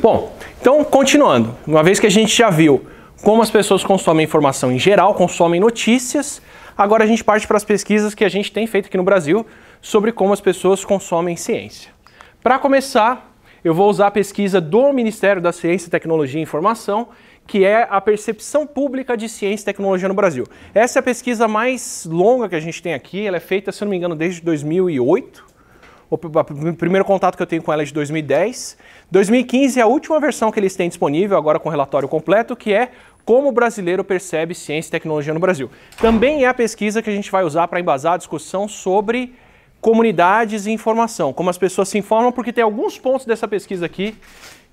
Bom, então continuando, uma vez que a gente já viu como as pessoas consomem informação em geral, consomem notícias, agora a gente parte para as pesquisas que a gente tem feito aqui no Brasil sobre como as pessoas consomem ciência. Para começar, eu vou usar a pesquisa do Ministério da Ciência, Tecnologia e Informação, que é a percepção pública de ciência e tecnologia no Brasil. Essa é a pesquisa mais longa que a gente tem aqui, ela é feita, se não me engano, desde 2008. O primeiro contato que eu tenho com ela é de 2010. 2015 é a última versão que eles têm disponível, agora com relatório completo, que é como o brasileiro percebe ciência e tecnologia no Brasil. Também é a pesquisa que a gente vai usar para embasar a discussão sobre comunidades e informação, como as pessoas se informam, porque tem alguns pontos dessa pesquisa aqui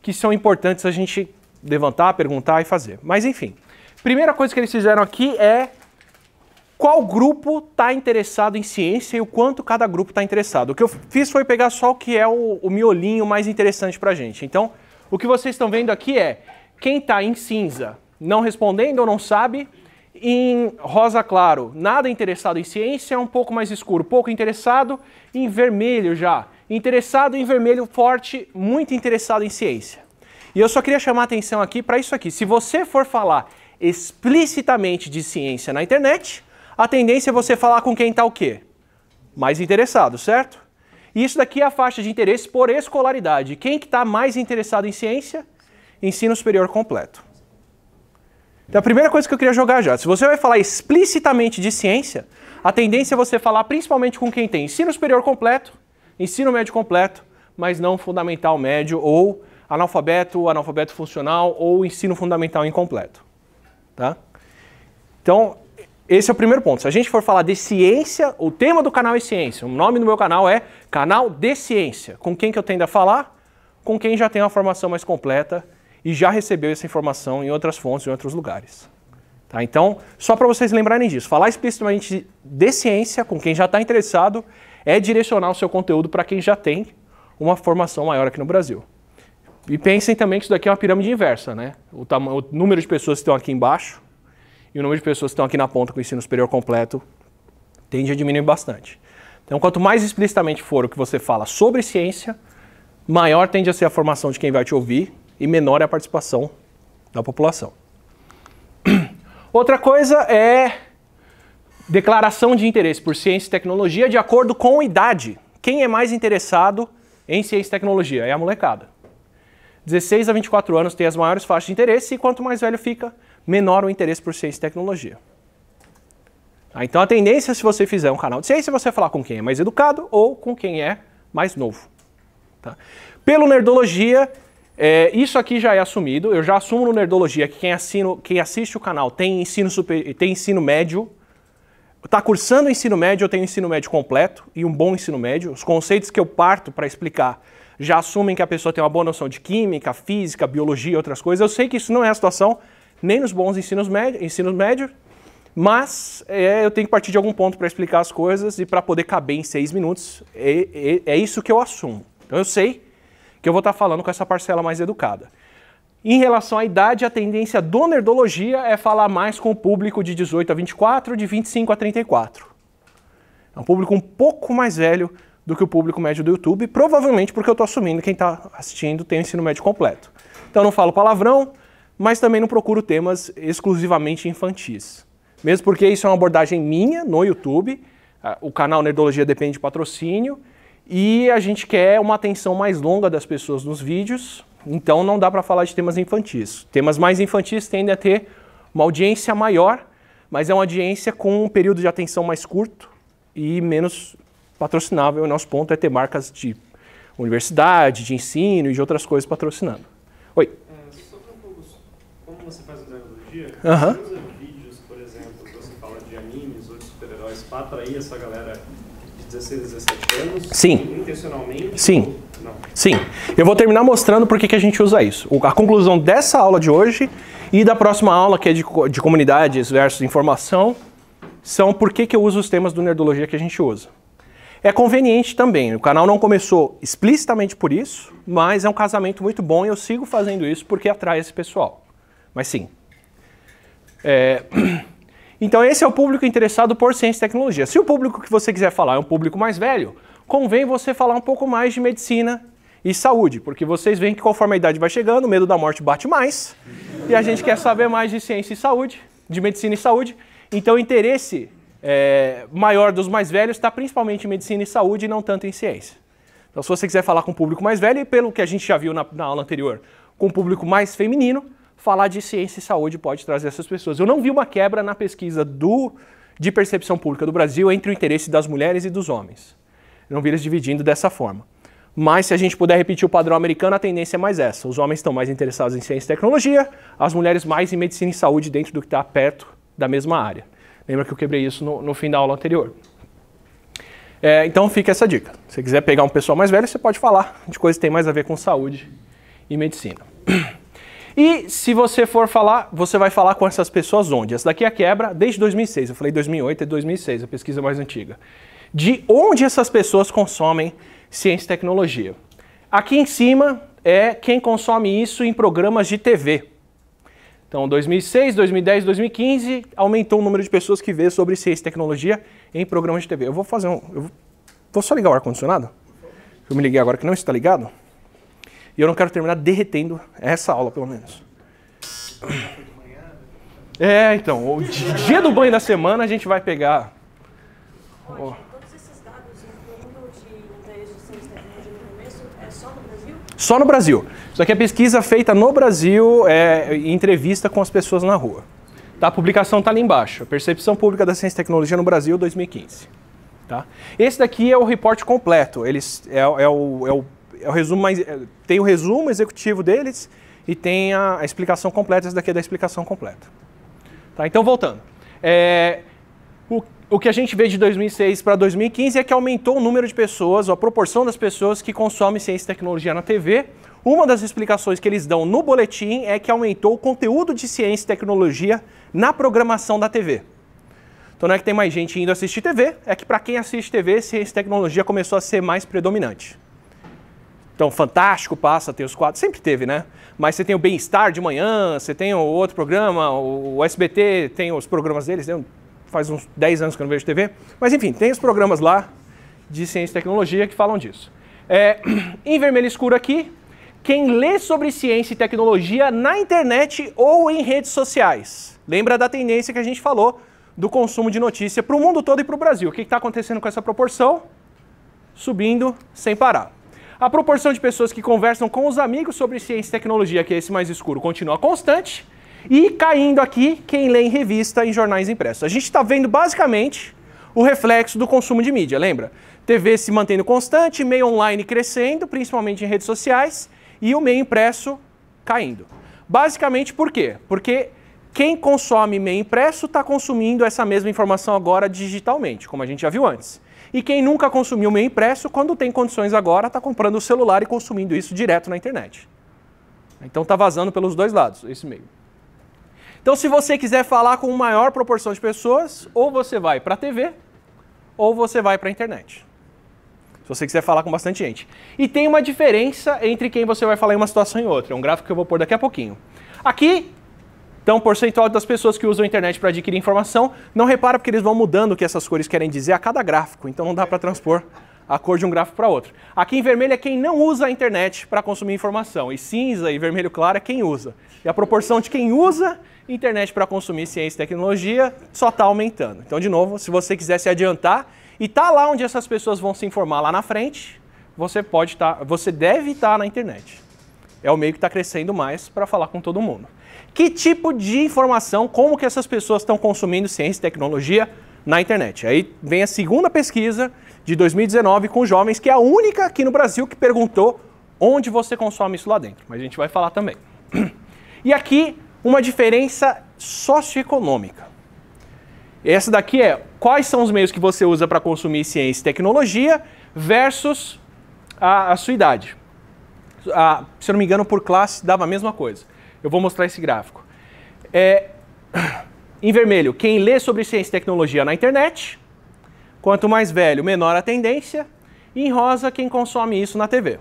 que são importantes a gente levantar, perguntar e fazer. Mas enfim, primeira coisa que eles fizeram aqui é qual grupo está interessado em ciência e o quanto cada grupo está interessado. O que eu fiz foi pegar só o que é o, o miolinho mais interessante para a gente. Então, o que vocês estão vendo aqui é quem está em cinza não respondendo ou não sabe, em rosa claro, nada interessado em ciência, é um pouco mais escuro, pouco interessado, em vermelho já, interessado em vermelho forte, muito interessado em ciência. E eu só queria chamar atenção aqui para isso aqui. Se você for falar explicitamente de ciência na internet, a tendência é você falar com quem está o quê? Mais interessado, certo? E isso daqui é a faixa de interesse por escolaridade. Quem que está mais interessado em ciência? Ensino superior completo. Então a primeira coisa que eu queria jogar já, se você vai falar explicitamente de ciência, a tendência é você falar principalmente com quem tem ensino superior completo, ensino médio completo, mas não fundamental médio ou analfabeto, analfabeto funcional ou ensino fundamental incompleto, tá? Então, esse é o primeiro ponto. Se a gente for falar de ciência, o tema do canal é ciência. O nome do meu canal é Canal de Ciência. Com quem que eu tendo a falar? Com quem já tem uma formação mais completa e já recebeu essa informação em outras fontes, em outros lugares. Tá? Então, só para vocês lembrarem disso, falar explicitamente de ciência com quem já está interessado é direcionar o seu conteúdo para quem já tem uma formação maior aqui no Brasil. E pensem também que isso daqui é uma pirâmide inversa, né? O, o número de pessoas que estão aqui embaixo e o número de pessoas que estão aqui na ponta com o ensino superior completo tende a diminuir bastante. Então, quanto mais explicitamente for o que você fala sobre ciência, maior tende a ser a formação de quem vai te ouvir e menor é a participação da população. Outra coisa é declaração de interesse por ciência e tecnologia de acordo com idade. Quem é mais interessado em ciência e tecnologia? É a molecada. 16 a 24 anos tem as maiores faixas de interesse e quanto mais velho fica, menor o interesse por ciência e tecnologia. Ah, então a tendência, se você fizer um canal de ciência, é você falar com quem é mais educado ou com quem é mais novo. Tá? Pelo Nerdologia, é, isso aqui já é assumido. Eu já assumo no Nerdologia que quem, assino, quem assiste o canal tem ensino, super, tem ensino médio, está cursando ensino médio, eu tenho ensino médio completo e um bom ensino médio. Os conceitos que eu parto para explicar já assumem que a pessoa tem uma boa noção de química, física, biologia e outras coisas. Eu sei que isso não é a situação, nem nos bons ensinos, médio, ensinos médios, mas é, eu tenho que partir de algum ponto para explicar as coisas e para poder caber em seis minutos, é, é, isso que eu assumo. Então eu sei que eu vou estar tá falando com essa parcela mais educada. Em relação à idade, a tendência do Nerdologia é falar mais com o público de 18 a 24, de 25 a 34. É um público um pouco mais velho do que o público médio do YouTube, provavelmente porque eu estou assumindo quem está assistindo tem o ensino médio completo. Então eu não falo palavrão, mas também não procuro temas exclusivamente infantis. Mesmo porque isso é uma abordagem minha no YouTube, o canal Nerdologia depende de patrocínio, e a gente quer uma atenção mais longa das pessoas nos vídeos, então não dá para falar de temas infantis. Temas mais infantis tendem a ter uma audiência maior, mas é uma audiência com um período de atenção mais curto e menos patrocinável. O nosso ponto é ter marcas de universidade, de ensino e de outras coisas patrocinando. Oi quando você faz andragogia, uh -huh. você usa vídeos, por exemplo, que você fala de animes ou de super-heróis para atrair essa galera de 16, 17 anos? Sim. Intencionalmente? Sim. Não? Sim. Eu vou terminar mostrando por que, a gente usa isso. A conclusão dessa aula de hoje e da próxima aula, que é de, de comunidades versus informação, são por que, que eu uso os temas do Nerdologia que a gente usa. É conveniente também. O canal não começou explicitamente por isso, mas é um casamento muito bom e eu sigo fazendo isso porque atrai esse pessoal mas sim. É... Então esse é o público interessado por ciência e tecnologia. Se o público que você quiser falar é um público mais velho, convém você falar um pouco mais de medicina e saúde, porque vocês veem que conforme a idade vai chegando, o medo da morte bate mais, e a gente quer saber mais de ciência e saúde, de medicina e saúde. Então o interesse é, maior dos mais velhos está principalmente em medicina e saúde e não tanto em ciência. Então se você quiser falar com o público mais velho, e pelo que a gente já viu na, na aula anterior, com o público mais feminino, falar de ciência e saúde pode trazer essas pessoas. Eu não vi uma quebra na pesquisa do, de percepção pública do Brasil entre o interesse das mulheres e dos homens. Eu não vi eles dividindo dessa forma. Mas se a gente puder repetir o padrão americano, a tendência é mais essa. Os homens estão mais interessados em ciência e tecnologia, as mulheres mais em medicina e saúde dentro do que está perto da mesma área. Lembra que eu quebrei isso no, no fim da aula anterior. É, então fica essa dica. Se você quiser pegar um pessoal mais velho, você pode falar de coisas que tem mais a ver com saúde e medicina. E se você for falar, você vai falar com essas pessoas onde? Essa daqui é a quebra desde 2006. Eu falei 2008 e 2006, é a pesquisa mais antiga. De onde essas pessoas consomem ciência e tecnologia. Aqui em cima é quem consome isso em programas de TV. Então, 2006, 2010, 2015, aumentou o número de pessoas que vê sobre ciência e tecnologia em programas de TV. Eu vou fazer um... Eu vou só ligar o ar-condicionado? Eu me liguei agora que não está ligado. E eu não quero terminar derretendo essa aula, pelo menos. É, então, o dia do banho da semana a gente vai pegar. Oh. Só no Brasil. Isso aqui é pesquisa feita no Brasil, é, em entrevista com as pessoas na rua. Tá, a publicação está ali embaixo. Percepção Pública da Ciência e Tecnologia no Brasil, 2015. Tá? Esse daqui é o reporte completo. Eles, é, é, o, é o é o resumo mais, é, tem o resumo executivo deles e tem a, a explicação completa. Essa daqui é da explicação completa. Tá, então, voltando. É, o, o que a gente vê de 2006 para 2015 é que aumentou o número de pessoas, ou a proporção das pessoas que consomem ciência e tecnologia na TV. Uma das explicações que eles dão no boletim é que aumentou o conteúdo de ciência e tecnologia na programação da TV. Então não é que tem mais gente indo assistir TV, é que para quem assiste TV, ciência e tecnologia começou a ser mais predominante. Então, Fantástico passa, tem os quadros, sempre teve, né? Mas você tem o Bem-Estar de manhã, você tem o outro programa, o SBT tem os programas deles, né? faz uns 10 anos que eu não vejo TV. Mas enfim, tem os programas lá de ciência e tecnologia que falam disso. É, em vermelho escuro aqui, quem lê sobre ciência e tecnologia na internet ou em redes sociais. Lembra da tendência que a gente falou do consumo de notícia para o mundo todo e para o Brasil. O que está acontecendo com essa proporção? Subindo sem parar. A proporção de pessoas que conversam com os amigos sobre ciência e tecnologia, que é esse mais escuro, continua constante. E caindo aqui, quem lê em revista e em jornais impressos. A gente está vendo basicamente o reflexo do consumo de mídia, lembra? TV se mantendo constante, meio online crescendo, principalmente em redes sociais, e o meio impresso caindo. Basicamente por quê? Porque quem consome meio impresso está consumindo essa mesma informação agora digitalmente, como a gente já viu antes. E quem nunca consumiu meio impresso, quando tem condições agora, está comprando o celular e consumindo isso direto na internet. Então está vazando pelos dois lados, esse meio. Então, se você quiser falar com maior proporção de pessoas, ou você vai para a TV, ou você vai para a internet. Se você quiser falar com bastante gente. E tem uma diferença entre quem você vai falar em uma situação e outra. É um gráfico que eu vou pôr daqui a pouquinho. Aqui então, o percentual das pessoas que usam a internet para adquirir informação, não repara porque eles vão mudando o que essas cores querem dizer a cada gráfico, então não dá para transpor a cor de um gráfico para outro. Aqui em vermelho é quem não usa a internet para consumir informação, e cinza e vermelho claro é quem usa. E a proporção de quem usa internet para consumir ciência e tecnologia só está aumentando. Então, de novo, se você quiser se adiantar e tá lá onde essas pessoas vão se informar lá na frente, você pode estar, tá, você deve estar tá na internet. É o meio que está crescendo mais para falar com todo mundo que tipo de informação, como que essas pessoas estão consumindo ciência e tecnologia na internet. Aí vem a segunda pesquisa de 2019 com jovens, que é a única aqui no Brasil que perguntou onde você consome isso lá dentro. Mas a gente vai falar também. E aqui uma diferença socioeconômica. Essa daqui é quais são os meios que você usa para consumir ciência e tecnologia versus a, a sua idade. A, se eu não me engano, por classe dava a mesma coisa. Eu vou mostrar esse gráfico. É, em vermelho, quem lê sobre ciência e tecnologia na internet, quanto mais velho, menor a tendência, e em rosa, quem consome isso na TV.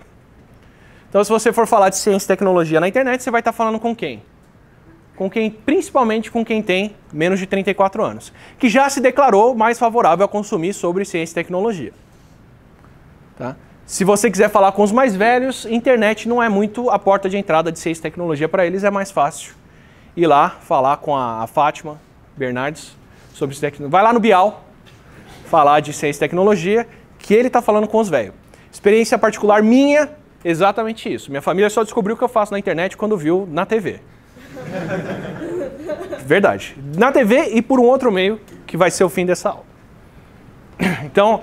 Então, se você for falar de ciência e tecnologia na internet, você vai estar falando com quem? Com quem, principalmente com quem tem menos de 34 anos, que já se declarou mais favorável a consumir sobre ciência e tecnologia. Tá? Se você quiser falar com os mais velhos, internet não é muito a porta de entrada de ciência e tecnologia para eles, é mais fácil ir lá falar com a, Fátima Bernardes sobre tecnologia. Vai lá no Bial falar de ciência e tecnologia, que ele está falando com os velhos. Experiência particular minha, exatamente isso. Minha família só descobriu o que eu faço na internet quando viu na TV. Verdade. Na TV e por um outro meio, que vai ser o fim dessa aula. Então,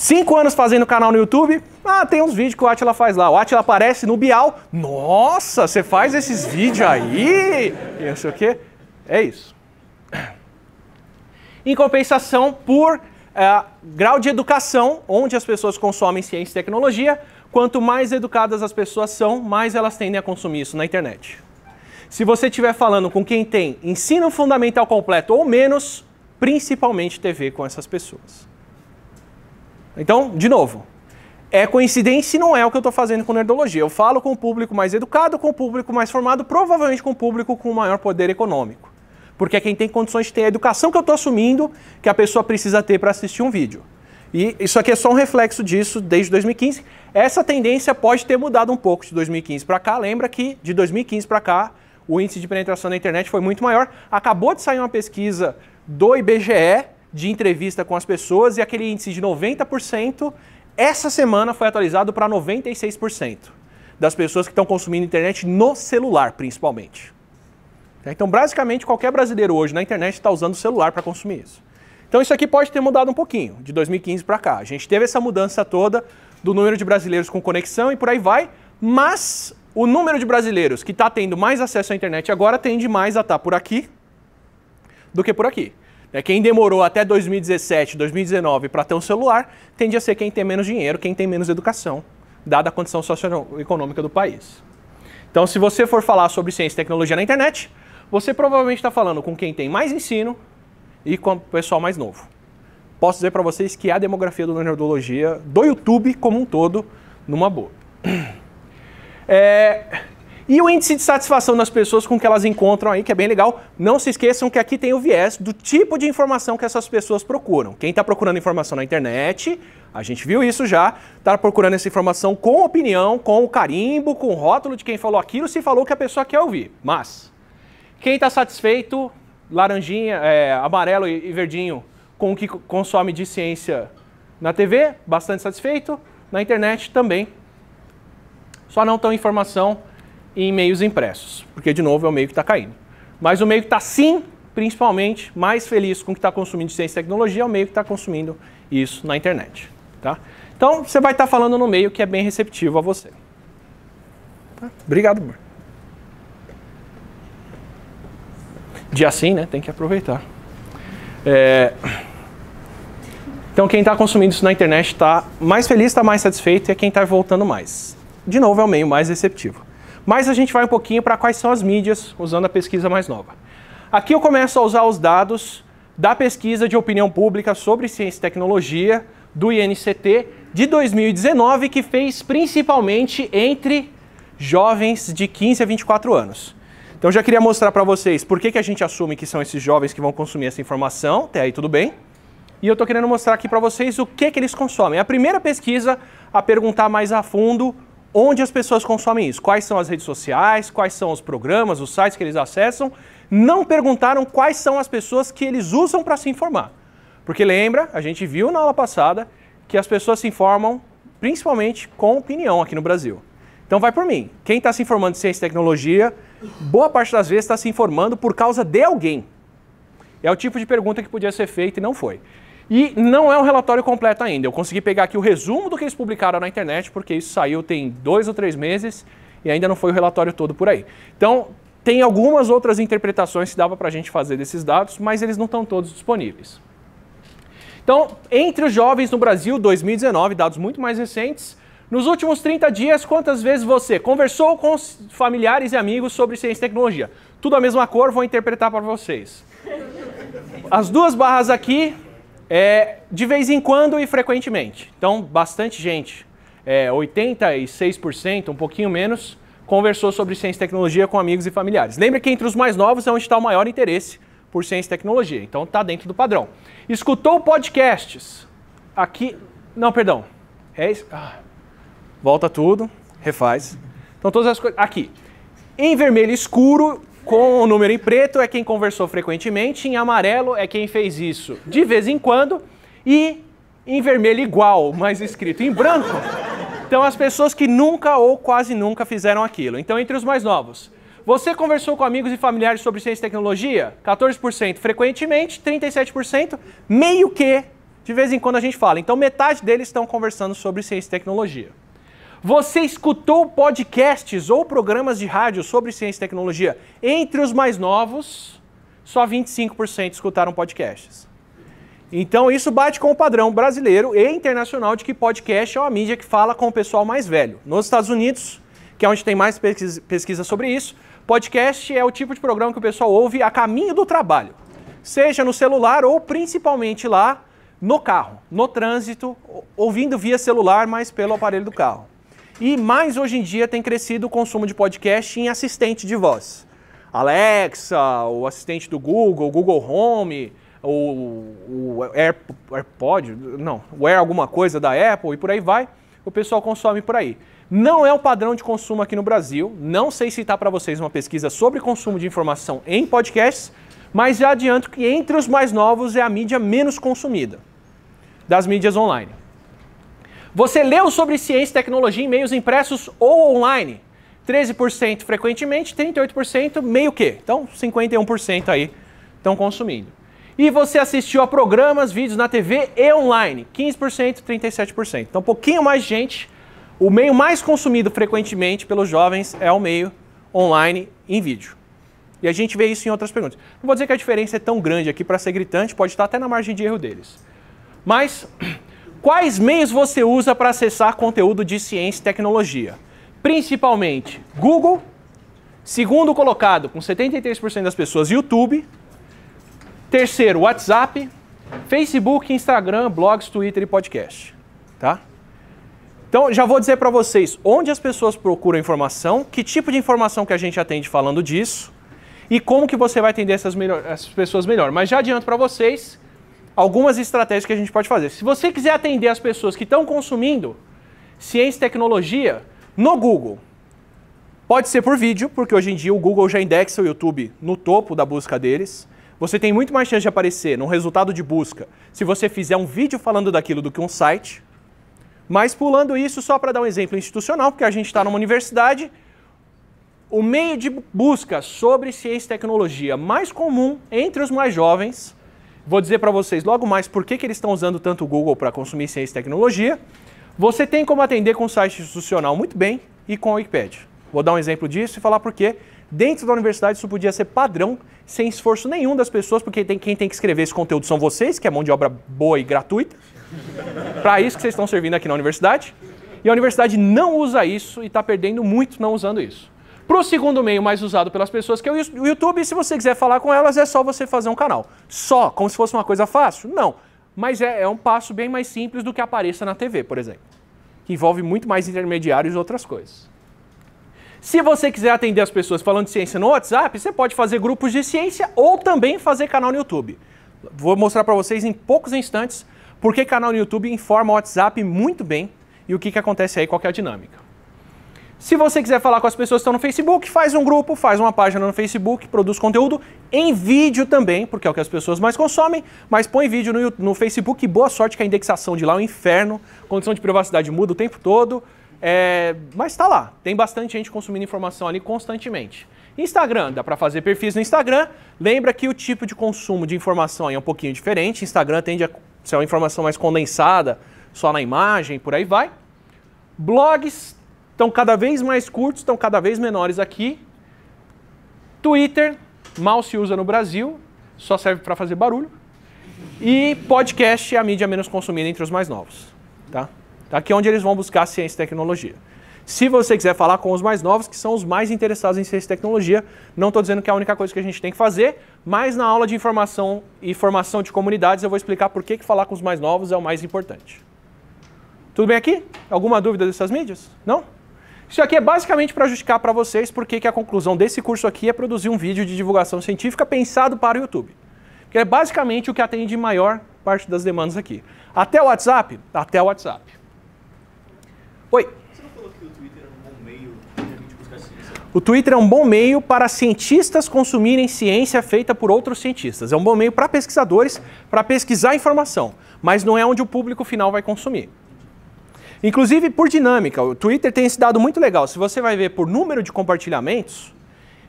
Cinco anos fazendo canal no YouTube, ah, tem uns vídeos que o Atila faz lá. O Atila aparece no Bial. Nossa, você faz esses vídeos aí? E não sei o quê. É isso. Em compensação, por é, grau de educação, onde as pessoas consomem ciência e tecnologia, quanto mais educadas as pessoas são, mais elas tendem a consumir isso na internet. Se você estiver falando com quem tem ensino fundamental completo ou menos, principalmente TV com essas pessoas. Então, de novo, é coincidência e não é o que eu estou fazendo com nerdologia. Eu falo com o público mais educado, com o público mais formado, provavelmente com o público com maior poder econômico. Porque é quem tem condições de ter a educação que eu estou assumindo que a pessoa precisa ter para assistir um vídeo. E isso aqui é só um reflexo disso desde 2015. Essa tendência pode ter mudado um pouco de 2015 para cá. Lembra que de 2015 para cá o índice de penetração da internet foi muito maior. Acabou de sair uma pesquisa do IBGE de entrevista com as pessoas e aquele índice de 90%, essa semana foi atualizado para 96% das pessoas que estão consumindo internet no celular, principalmente. É, então, basicamente, qualquer brasileiro hoje na internet está usando o celular para consumir isso. Então, isso aqui pode ter mudado um pouquinho, de 2015 para cá. A gente teve essa mudança toda do número de brasileiros com conexão e por aí vai, mas o número de brasileiros que está tendo mais acesso à internet agora tende mais a estar tá por aqui do que por aqui. É, quem demorou até 2017, 2019 para ter um celular, tende a ser quem tem menos dinheiro, quem tem menos educação, dada a condição socioeconômica do país. Então, se você for falar sobre ciência e tecnologia na internet, você provavelmente está falando com quem tem mais ensino e com o pessoal mais novo. Posso dizer para vocês que a demografia do Nerdologia, do YouTube como um todo, numa boa. É, e o índice de satisfação das pessoas com o que elas encontram aí, que é bem legal. Não se esqueçam que aqui tem o viés do tipo de informação que essas pessoas procuram. Quem está procurando informação na internet, a gente viu isso já, está procurando essa informação com opinião, com o carimbo, com o rótulo de quem falou aquilo, se falou que a pessoa quer ouvir. Mas, quem está satisfeito, laranjinha, é, amarelo e, e verdinho, com o que consome de ciência na TV, bastante satisfeito. Na internet também. Só não tão informação em meios impressos, porque de novo é o meio que está caindo. Mas o meio que está sim, principalmente, mais feliz com o que está consumindo de ciência e tecnologia é o meio que está consumindo isso na internet. Tá? Então você vai estar tá falando no meio que é bem receptivo a você. Tá? Obrigado, amor. Dia sim, né? Tem que aproveitar. É... Então quem está consumindo isso na internet está mais feliz, está mais satisfeito e é quem está voltando mais. De novo, é o meio mais receptivo. Mas a gente vai um pouquinho para quais são as mídias usando a pesquisa mais nova. Aqui eu começo a usar os dados da pesquisa de opinião pública sobre ciência e tecnologia do INCT de 2019, que fez principalmente entre jovens de 15 a 24 anos. Então já queria mostrar para vocês por que, que a gente assume que são esses jovens que vão consumir essa informação, até aí tudo bem. E eu estou querendo mostrar aqui para vocês o que, que eles consomem. A primeira pesquisa a perguntar mais a fundo onde as pessoas consomem isso. Quais são as redes sociais, quais são os programas, os sites que eles acessam. Não perguntaram quais são as pessoas que eles usam para se informar. Porque lembra, a gente viu na aula passada que as pessoas se informam principalmente com opinião aqui no Brasil. Então vai por mim. Quem está se informando de ciência e tecnologia, boa parte das vezes está se informando por causa de alguém. É o tipo de pergunta que podia ser feita e não foi. E não é um relatório completo ainda. Eu consegui pegar aqui o resumo do que eles publicaram na internet, porque isso saiu tem dois ou três meses e ainda não foi o relatório todo por aí. Então, tem algumas outras interpretações que dava para a gente fazer desses dados, mas eles não estão todos disponíveis. Então, entre os jovens no Brasil 2019, dados muito mais recentes, nos últimos 30 dias, quantas vezes você conversou com familiares e amigos sobre ciência e tecnologia? Tudo a mesma cor, vou interpretar para vocês. As duas barras aqui é, de vez em quando e frequentemente. Então, bastante gente, é, 86%, um pouquinho menos, conversou sobre ciência e tecnologia com amigos e familiares. Lembra que entre os mais novos é onde está o maior interesse por ciência e tecnologia, então está dentro do padrão. Escutou podcasts? Aqui. Não, perdão. É isso. Ah. Volta tudo, refaz. Então, todas as coisas. Aqui. Em vermelho escuro com o número em preto é quem conversou frequentemente, em amarelo é quem fez isso de vez em quando e em vermelho igual, mas escrito em branco. Então as pessoas que nunca ou quase nunca fizeram aquilo. Então entre os mais novos, você conversou com amigos e familiares sobre ciência e tecnologia? 14%. Frequentemente, 37%. Meio que, de vez em quando a gente fala. Então, metade deles estão conversando sobre ciência e tecnologia. Você escutou podcasts ou programas de rádio sobre ciência e tecnologia? Entre os mais novos, só 25% escutaram podcasts. Então isso bate com o padrão brasileiro e internacional de que podcast é uma mídia que fala com o pessoal mais velho. Nos Estados Unidos, que é onde tem mais pesquisa sobre isso, podcast é o tipo de programa que o pessoal ouve a caminho do trabalho, seja no celular ou principalmente lá no carro, no trânsito, ouvindo via celular, mas pelo aparelho do carro. E mais hoje em dia tem crescido o consumo de podcast em assistente de voz. Alexa, o assistente do Google, Google Home, o, o Air, AirPod, não, o Air alguma coisa da Apple e por aí vai, o pessoal consome por aí. Não é o padrão de consumo aqui no Brasil, não sei citar tá para vocês uma pesquisa sobre consumo de informação em podcasts, mas já adianto que entre os mais novos é a mídia menos consumida das mídias online. Você leu sobre ciência, tecnologia em meios impressos ou online? 13% frequentemente, 38% meio que. Então, 51% aí estão consumindo. E você assistiu a programas, vídeos na TV e online? 15%, 37%. Então, um pouquinho mais gente. O meio mais consumido frequentemente pelos jovens é o meio online em vídeo. E a gente vê isso em outras perguntas. Não vou dizer que a diferença é tão grande aqui para ser gritante, pode estar até na margem de erro deles. Mas Quais meios você usa para acessar conteúdo de ciência e tecnologia? Principalmente Google, segundo colocado com 73% das pessoas, YouTube, terceiro, WhatsApp, Facebook, Instagram, blogs, Twitter e podcast, tá? Então, já vou dizer para vocês onde as pessoas procuram informação, que tipo de informação que a gente atende falando disso e como que você vai atender essas, melhor, essas pessoas melhor. Mas já adianto para vocês algumas estratégias que a gente pode fazer. Se você quiser atender as pessoas que estão consumindo ciência e tecnologia no Google, pode ser por vídeo, porque hoje em dia o Google já indexa o YouTube no topo da busca deles. Você tem muito mais chance de aparecer no resultado de busca se você fizer um vídeo falando daquilo do que um site. Mas pulando isso, só para dar um exemplo institucional, porque a gente está numa universidade, o meio de busca sobre ciência e tecnologia mais comum entre os mais jovens Vou dizer para vocês logo mais por que, que eles estão usando tanto o Google para consumir ciência e tecnologia. Você tem como atender com o site institucional muito bem e com a Wikipedia. Vou dar um exemplo disso e falar por quê. Dentro da universidade isso podia ser padrão, sem esforço nenhum das pessoas, porque tem, quem tem que escrever esse conteúdo são vocês, que é mão de obra boa e gratuita. para isso que vocês estão servindo aqui na universidade. E a universidade não usa isso e está perdendo muito não usando isso. Para o segundo meio mais usado pelas pessoas, que é o YouTube, se você quiser falar com elas, é só você fazer um canal. Só, como se fosse uma coisa fácil? Não. Mas é, é um passo bem mais simples do que apareça na TV, por exemplo. Que envolve muito mais intermediários e outras coisas. Se você quiser atender as pessoas falando de ciência no WhatsApp, você pode fazer grupos de ciência ou também fazer canal no YouTube. Vou mostrar para vocês em poucos instantes porque canal no YouTube informa o WhatsApp muito bem e o que, que acontece aí, qual é a dinâmica. Se você quiser falar com as pessoas que estão no Facebook, faz um grupo, faz uma página no Facebook, produz conteúdo em vídeo também, porque é o que as pessoas mais consomem, mas põe vídeo no, no Facebook e boa sorte que a indexação de lá é um inferno, condição de privacidade muda o tempo todo, é, mas está lá, tem bastante gente consumindo informação ali constantemente. Instagram, dá para fazer perfis no Instagram, lembra que o tipo de consumo de informação é um pouquinho diferente, Instagram tende a ser uma informação mais condensada, só na imagem, por aí vai. Blogs estão cada vez mais curtos, estão cada vez menores aqui. Twitter mal se usa no Brasil, só serve para fazer barulho. E podcast é a mídia menos consumida entre os mais novos. Tá? tá aqui é onde eles vão buscar ciência e tecnologia. Se você quiser falar com os mais novos, que são os mais interessados em ciência e tecnologia, não estou dizendo que é a única coisa que a gente tem que fazer, mas na aula de informação e formação de comunidades eu vou explicar por que, que falar com os mais novos é o mais importante. Tudo bem aqui? Alguma dúvida dessas mídias? Não? Isso aqui é basicamente para justificar para vocês porque que a conclusão desse curso aqui é produzir um vídeo de divulgação científica pensado para o YouTube. Que é basicamente o que atende maior parte das demandas aqui. Até o WhatsApp? Até o WhatsApp. Oi. Você não falou que o Twitter é um bom meio para ciência? O Twitter é um bom meio para cientistas consumirem ciência feita por outros cientistas. É um bom meio para pesquisadores para pesquisar informação, mas não é onde o público final vai consumir. Inclusive por dinâmica, o Twitter tem esse dado muito legal. Se você vai ver por número de compartilhamentos,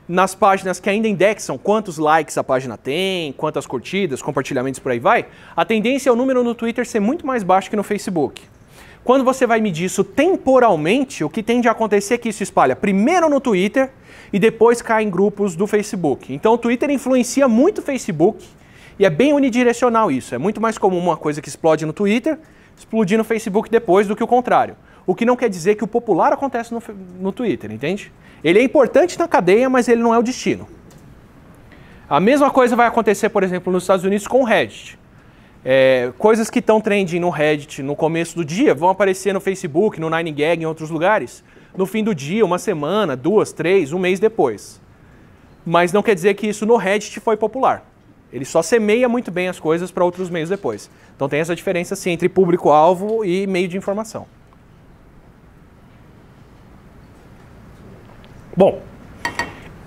nas páginas que ainda indexam quantos likes a página tem, quantas curtidas, compartilhamentos por aí vai, a tendência é o número no Twitter ser muito mais baixo que no Facebook. Quando você vai medir isso temporalmente, o que tende a acontecer é que isso espalha primeiro no Twitter e depois cai em grupos do Facebook. Então o Twitter influencia muito o Facebook e é bem unidirecional isso. É muito mais comum uma coisa que explode no Twitter explodir no Facebook depois do que o contrário. O que não quer dizer que o popular acontece no, no Twitter, entende? Ele é importante na cadeia, mas ele não é o destino. A mesma coisa vai acontecer, por exemplo, nos Estados Unidos com o Reddit. É, coisas que estão trending no Reddit no começo do dia vão aparecer no Facebook, no Nine Gag, em outros lugares, no fim do dia, uma semana, duas, três, um mês depois. Mas não quer dizer que isso no Reddit foi popular. Ele só semeia muito bem as coisas para outros meios depois. Então tem essa diferença assim, entre público-alvo e meio de informação. Bom,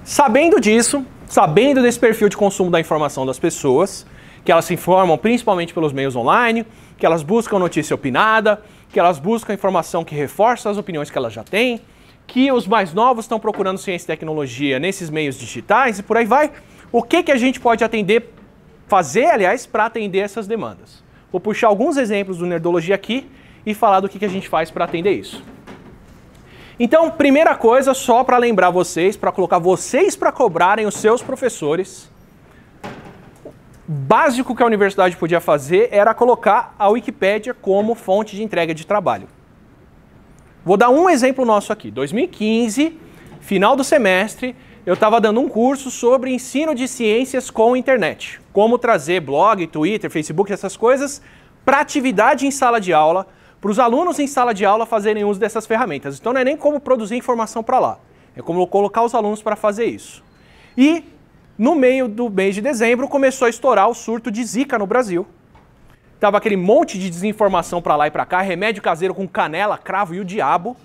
sabendo disso, sabendo desse perfil de consumo da informação das pessoas, que elas se informam principalmente pelos meios online, que elas buscam notícia opinada, que elas buscam informação que reforça as opiniões que elas já têm, que os mais novos estão procurando ciência e tecnologia nesses meios digitais e por aí vai. O que, que a gente pode atender, fazer, aliás, para atender essas demandas? Vou puxar alguns exemplos do Nerdologia aqui e falar do que, que a gente faz para atender isso. Então, primeira coisa, só para lembrar vocês, para colocar vocês para cobrarem os seus professores, básico que a universidade podia fazer era colocar a Wikipédia como fonte de entrega de trabalho. Vou dar um exemplo nosso aqui. 2015, final do semestre, eu estava dando um curso sobre ensino de ciências com internet. Como trazer blog, Twitter, Facebook, essas coisas, para atividade em sala de aula, para os alunos em sala de aula fazerem uso dessas ferramentas. Então não é nem como produzir informação para lá, é como colocar os alunos para fazer isso. E no meio do mês de dezembro começou a estourar o surto de Zika no Brasil. Tava aquele monte de desinformação para lá e para cá, remédio caseiro com canela, cravo e o diabo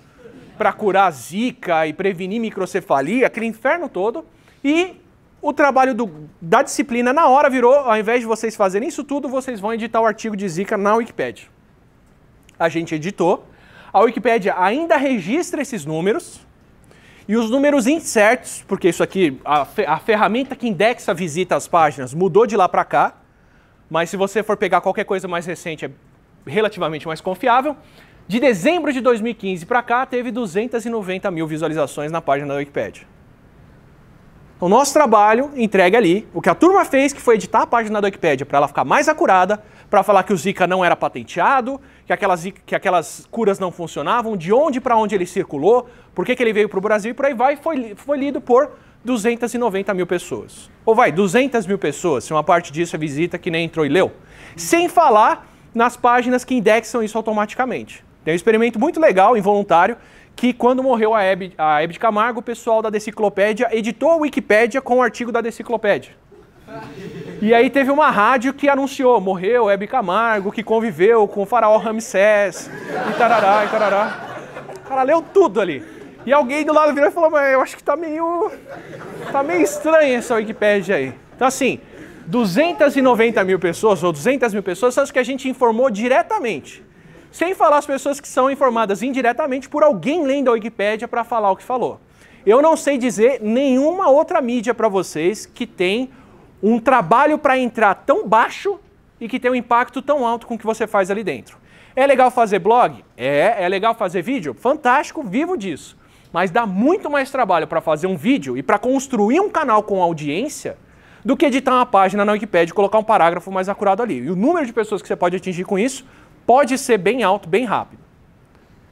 para curar zika e prevenir microcefalia, aquele inferno todo, e o trabalho do, da disciplina na hora virou, ao invés de vocês fazerem isso tudo, vocês vão editar o artigo de zika na Wikipédia. A gente editou, a Wikipédia ainda registra esses números, e os números incertos, porque isso aqui, a, a ferramenta que indexa visita as páginas mudou de lá para cá, mas se você for pegar qualquer coisa mais recente, é relativamente mais confiável. De dezembro de 2015 para cá, teve 290 mil visualizações na página da Wikipedia. Então, o nosso trabalho entregue ali, o que a turma fez, que foi editar a página da Wikipedia para ela ficar mais acurada, para falar que o Zika não era patenteado, que aquelas, que aquelas curas não funcionavam, de onde para onde ele circulou, por que ele veio para o Brasil e por aí vai, foi, foi lido por 290 mil pessoas. Ou vai, 200 mil pessoas, se uma parte disso é visita que nem entrou e leu. Sem falar nas páginas que indexam isso automaticamente. Tem é um experimento muito legal, involuntário, que quando morreu a Hebe, a Hebe de Camargo, o pessoal da Deciclopédia editou a Wikipédia com o artigo da Deciclopédia. E aí teve uma rádio que anunciou, morreu Hebe Camargo, que conviveu com o faraó Ramsés, e tarará, e tarará. O cara leu tudo ali. E alguém do lado virou e falou, mas eu acho que tá meio... tá meio estranha essa Wikipédia aí. Então assim, 290 mil pessoas, ou 200 mil pessoas, são as que a gente informou diretamente. Sem falar as pessoas que são informadas indiretamente por alguém lendo a Wikipédia para falar o que falou. Eu não sei dizer nenhuma outra mídia para vocês que tem um trabalho para entrar tão baixo e que tem um impacto tão alto com o que você faz ali dentro. É legal fazer blog? É. É legal fazer vídeo? Fantástico, vivo disso. Mas dá muito mais trabalho para fazer um vídeo e para construir um canal com audiência do que editar uma página na Wikipédia e colocar um parágrafo mais acurado ali. E o número de pessoas que você pode atingir com isso pode ser bem alto, bem rápido.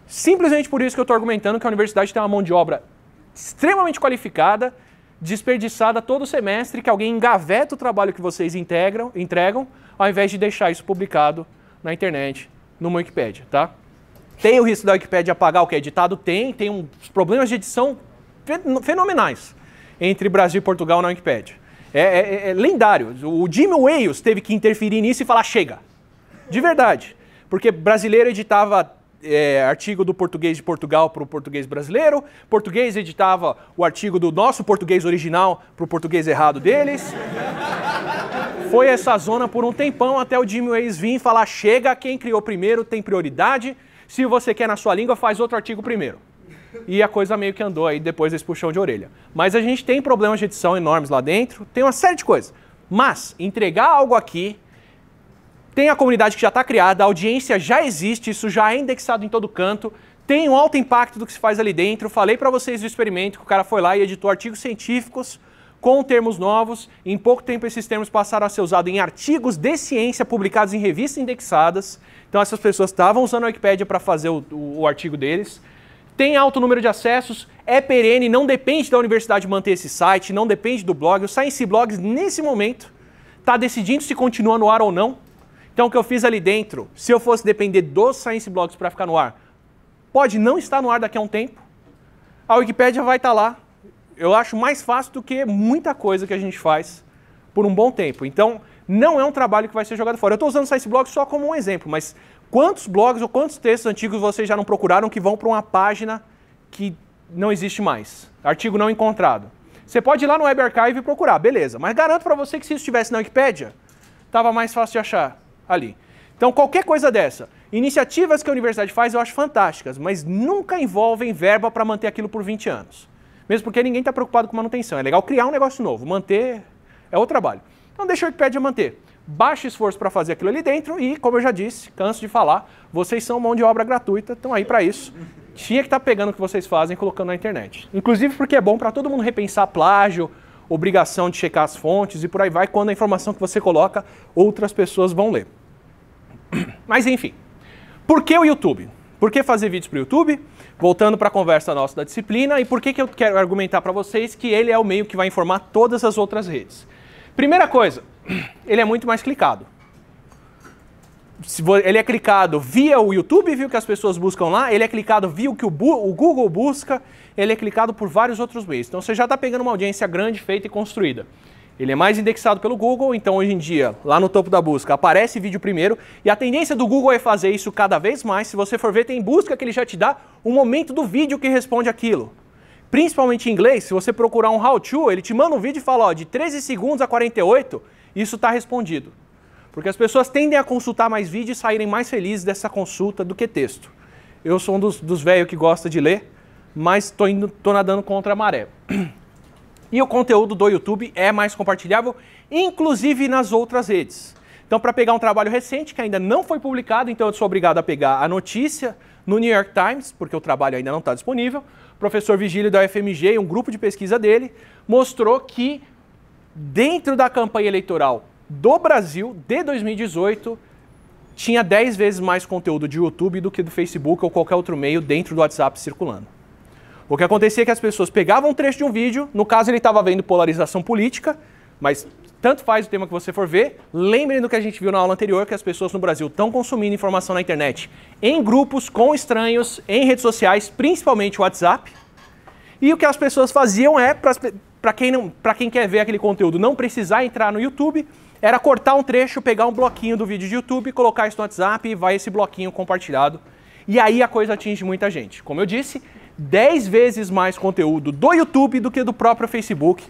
Simplesmente por isso que eu estou argumentando que a universidade tem uma mão de obra extremamente qualificada, desperdiçada todo semestre, que alguém engaveta o trabalho que vocês integram, entregam, ao invés de deixar isso publicado na internet, numa Wikipédia, tá? Tem o risco da Wikipédia apagar o que é editado? Tem, tem uns problemas de edição fenomenais entre Brasil e Portugal na Wikipédia. É, é, é, é lendário. O Jimmy Wales teve que interferir nisso e falar chega. De verdade. Porque brasileiro editava é, artigo do português de Portugal para o português brasileiro, português editava o artigo do nosso português original para o português errado deles. Foi essa zona por um tempão até o Jimmy Ways vir falar: chega, quem criou primeiro tem prioridade, se você quer na sua língua, faz outro artigo primeiro. E a coisa meio que andou aí depois desse puxão de orelha. Mas a gente tem problemas de edição enormes lá dentro, tem uma série de coisas. Mas entregar algo aqui tem a comunidade que já está criada, a audiência já existe, isso já é indexado em todo canto. Tem um alto impacto do que se faz ali dentro. Falei para vocês do experimento que o cara foi lá e editou artigos científicos com termos novos. Em pouco tempo, esses termos passaram a ser usados em artigos de ciência publicados em revistas indexadas. Então, essas pessoas estavam usando a Wikipedia para fazer o, o, o artigo deles. Tem alto número de acessos, é perene, não depende da universidade manter esse site, não depende do blog. O Science Blogs, nesse momento, está decidindo se continua no ar ou não então o que eu fiz ali dentro, se eu fosse depender dos Science Blogs para ficar no ar, pode não estar no ar daqui a um tempo. A Wikipédia vai estar tá lá. Eu acho mais fácil do que muita coisa que a gente faz por um bom tempo. Então, não é um trabalho que vai ser jogado fora. Eu estou usando o Science Blog só como um exemplo, mas quantos blogs ou quantos textos antigos vocês já não procuraram que vão para uma página que não existe mais? Artigo não encontrado. Você pode ir lá no Web Archive e procurar, beleza. Mas garanto para você que se isso estivesse na Wikipédia, estava mais fácil de achar ali. Então, qualquer coisa dessa. Iniciativas que a universidade faz eu acho fantásticas, mas nunca envolvem verba para manter aquilo por 20 anos. Mesmo porque ninguém está preocupado com manutenção. É legal criar um negócio novo, manter é o trabalho. Então, deixa o Wikipedia manter. Baixo esforço para fazer aquilo ali dentro e, como eu já disse, canso de falar, vocês são mão de obra gratuita, estão aí para isso. Tinha que estar tá pegando o que vocês fazem e colocando na internet. Inclusive porque é bom para todo mundo repensar plágio, obrigação de checar as fontes e por aí vai. Quando a informação que você coloca, outras pessoas vão ler. Mas enfim, por que o YouTube? Por que fazer vídeos para o YouTube? Voltando para a conversa nossa da disciplina e por que, que eu quero argumentar para vocês que ele é o meio que vai informar todas as outras redes. Primeira coisa, ele é muito mais clicado ele é clicado via o YouTube, viu que as pessoas buscam lá, ele é clicado via o que o, o Google busca, ele é clicado por vários outros meios. Então você já está pegando uma audiência grande, feita e construída. Ele é mais indexado pelo Google, então hoje em dia, lá no topo da busca, aparece vídeo primeiro. E a tendência do Google é fazer isso cada vez mais. Se você for ver, tem busca que ele já te dá o momento do vídeo que responde aquilo. Principalmente em inglês, se você procurar um how to, ele te manda um vídeo e fala, ó, de 13 segundos a 48, isso está respondido. Porque as pessoas tendem a consultar mais vídeo e saírem mais felizes dessa consulta do que texto. Eu sou um dos, velhos que gosta de ler, mas estou tô, tô nadando contra a maré. E o conteúdo do YouTube é mais compartilhável, inclusive nas outras redes. Então, para pegar um trabalho recente que ainda não foi publicado, então eu sou obrigado a pegar a notícia no New York Times, porque o trabalho ainda não está disponível. O professor Vigílio da UFMG e um grupo de pesquisa dele mostrou que dentro da campanha eleitoral do Brasil de 2018 tinha 10 vezes mais conteúdo de YouTube do que do Facebook ou qualquer outro meio dentro do WhatsApp circulando. O que acontecia é que as pessoas pegavam um trecho de um vídeo, no caso ele estava vendo polarização política, mas tanto faz o tema que você for ver, lembrem do que a gente viu na aula anterior, que as pessoas no Brasil estão consumindo informação na internet em grupos, com estranhos, em redes sociais, principalmente WhatsApp. E o que as pessoas faziam é, para quem, quem quer ver aquele conteúdo não precisar entrar no YouTube, era cortar um trecho, pegar um bloquinho do vídeo de YouTube, colocar isso no WhatsApp e vai esse bloquinho compartilhado. E aí a coisa atinge muita gente. Como eu disse, 10 vezes mais conteúdo do YouTube do que do próprio Facebook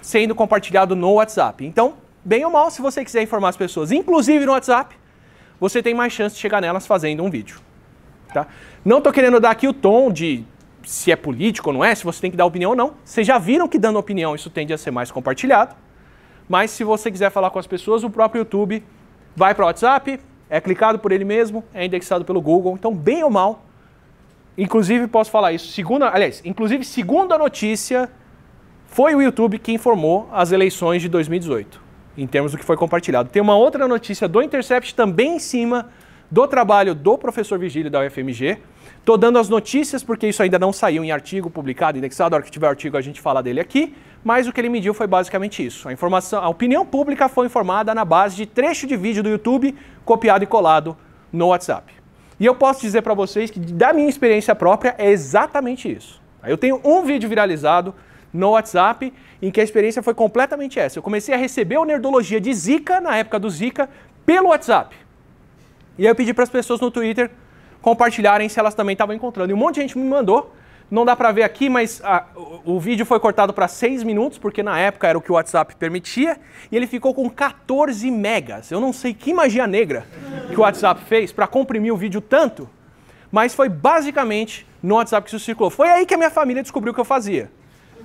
sendo compartilhado no WhatsApp. Então, bem ou mal, se você quiser informar as pessoas, inclusive no WhatsApp, você tem mais chance de chegar nelas fazendo um vídeo. Tá? Não estou querendo dar aqui o tom de se é político ou não é, se você tem que dar opinião ou não. Vocês já viram que dando opinião isso tende a ser mais compartilhado. Mas se você quiser falar com as pessoas, o próprio YouTube vai para o WhatsApp, é clicado por ele mesmo, é indexado pelo Google. Então, bem ou mal, inclusive posso falar isso, segunda, aliás, inclusive segunda notícia, foi o YouTube que informou as eleições de 2018, em termos do que foi compartilhado. Tem uma outra notícia do Intercept também em cima do trabalho do professor Vigílio da UFMG, Estou dando as notícias porque isso ainda não saiu em artigo publicado, indexado. A hora que tiver artigo a gente fala dele aqui. Mas o que ele mediu foi basicamente isso. A informação, a opinião pública foi informada na base de trecho de vídeo do YouTube copiado e colado no WhatsApp. E eu posso dizer para vocês que da minha experiência própria é exatamente isso. Eu tenho um vídeo viralizado no WhatsApp, em que a experiência foi completamente essa. Eu comecei a receber o Nerdologia de Zika, na época do Zika, pelo WhatsApp. E aí eu pedi para as pessoas no Twitter compartilharem se elas também estavam encontrando. E um monte de gente me mandou. Não dá para ver aqui, mas a, ah, o, o, vídeo foi cortado para 6 minutos, porque na época era o que o WhatsApp permitia, e ele ficou com 14 megas. Eu não sei que magia negra que o WhatsApp fez para comprimir o vídeo tanto, mas foi basicamente no WhatsApp que isso circulou. Foi aí que a minha família descobriu o que eu fazia.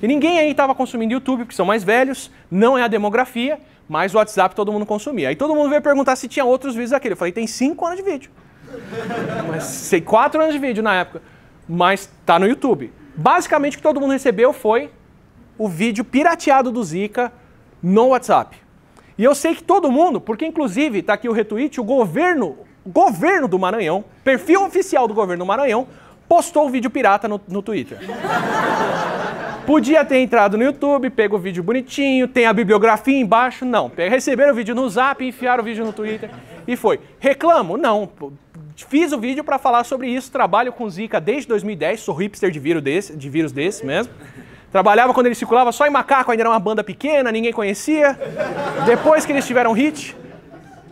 E ninguém aí estava consumindo YouTube, porque são mais velhos, não é a demografia, mas o WhatsApp todo mundo consumia. Aí todo mundo veio perguntar se tinha outros vídeos daquele. Eu falei, tem 5 anos de vídeo. Mas sei quatro anos de vídeo na época. Mas tá no YouTube. Basicamente o que todo mundo recebeu foi o vídeo pirateado do Zika no WhatsApp. E eu sei que todo mundo, porque inclusive está aqui o retweet, o governo, governo do Maranhão, perfil oficial do governo do Maranhão, postou o vídeo pirata no, no Twitter. Podia ter entrado no YouTube, pego o vídeo bonitinho, tem a bibliografia embaixo, não. Receberam o vídeo no Zap, enfiaram o vídeo no Twitter e foi. Reclamo? Não fiz o vídeo para falar sobre isso. Trabalho com Zika desde 2010, sou hipster de vírus desse, de vírus desse mesmo. Trabalhava quando ele circulava só em macaco, ainda era uma banda pequena, ninguém conhecia. Depois que eles tiveram hit.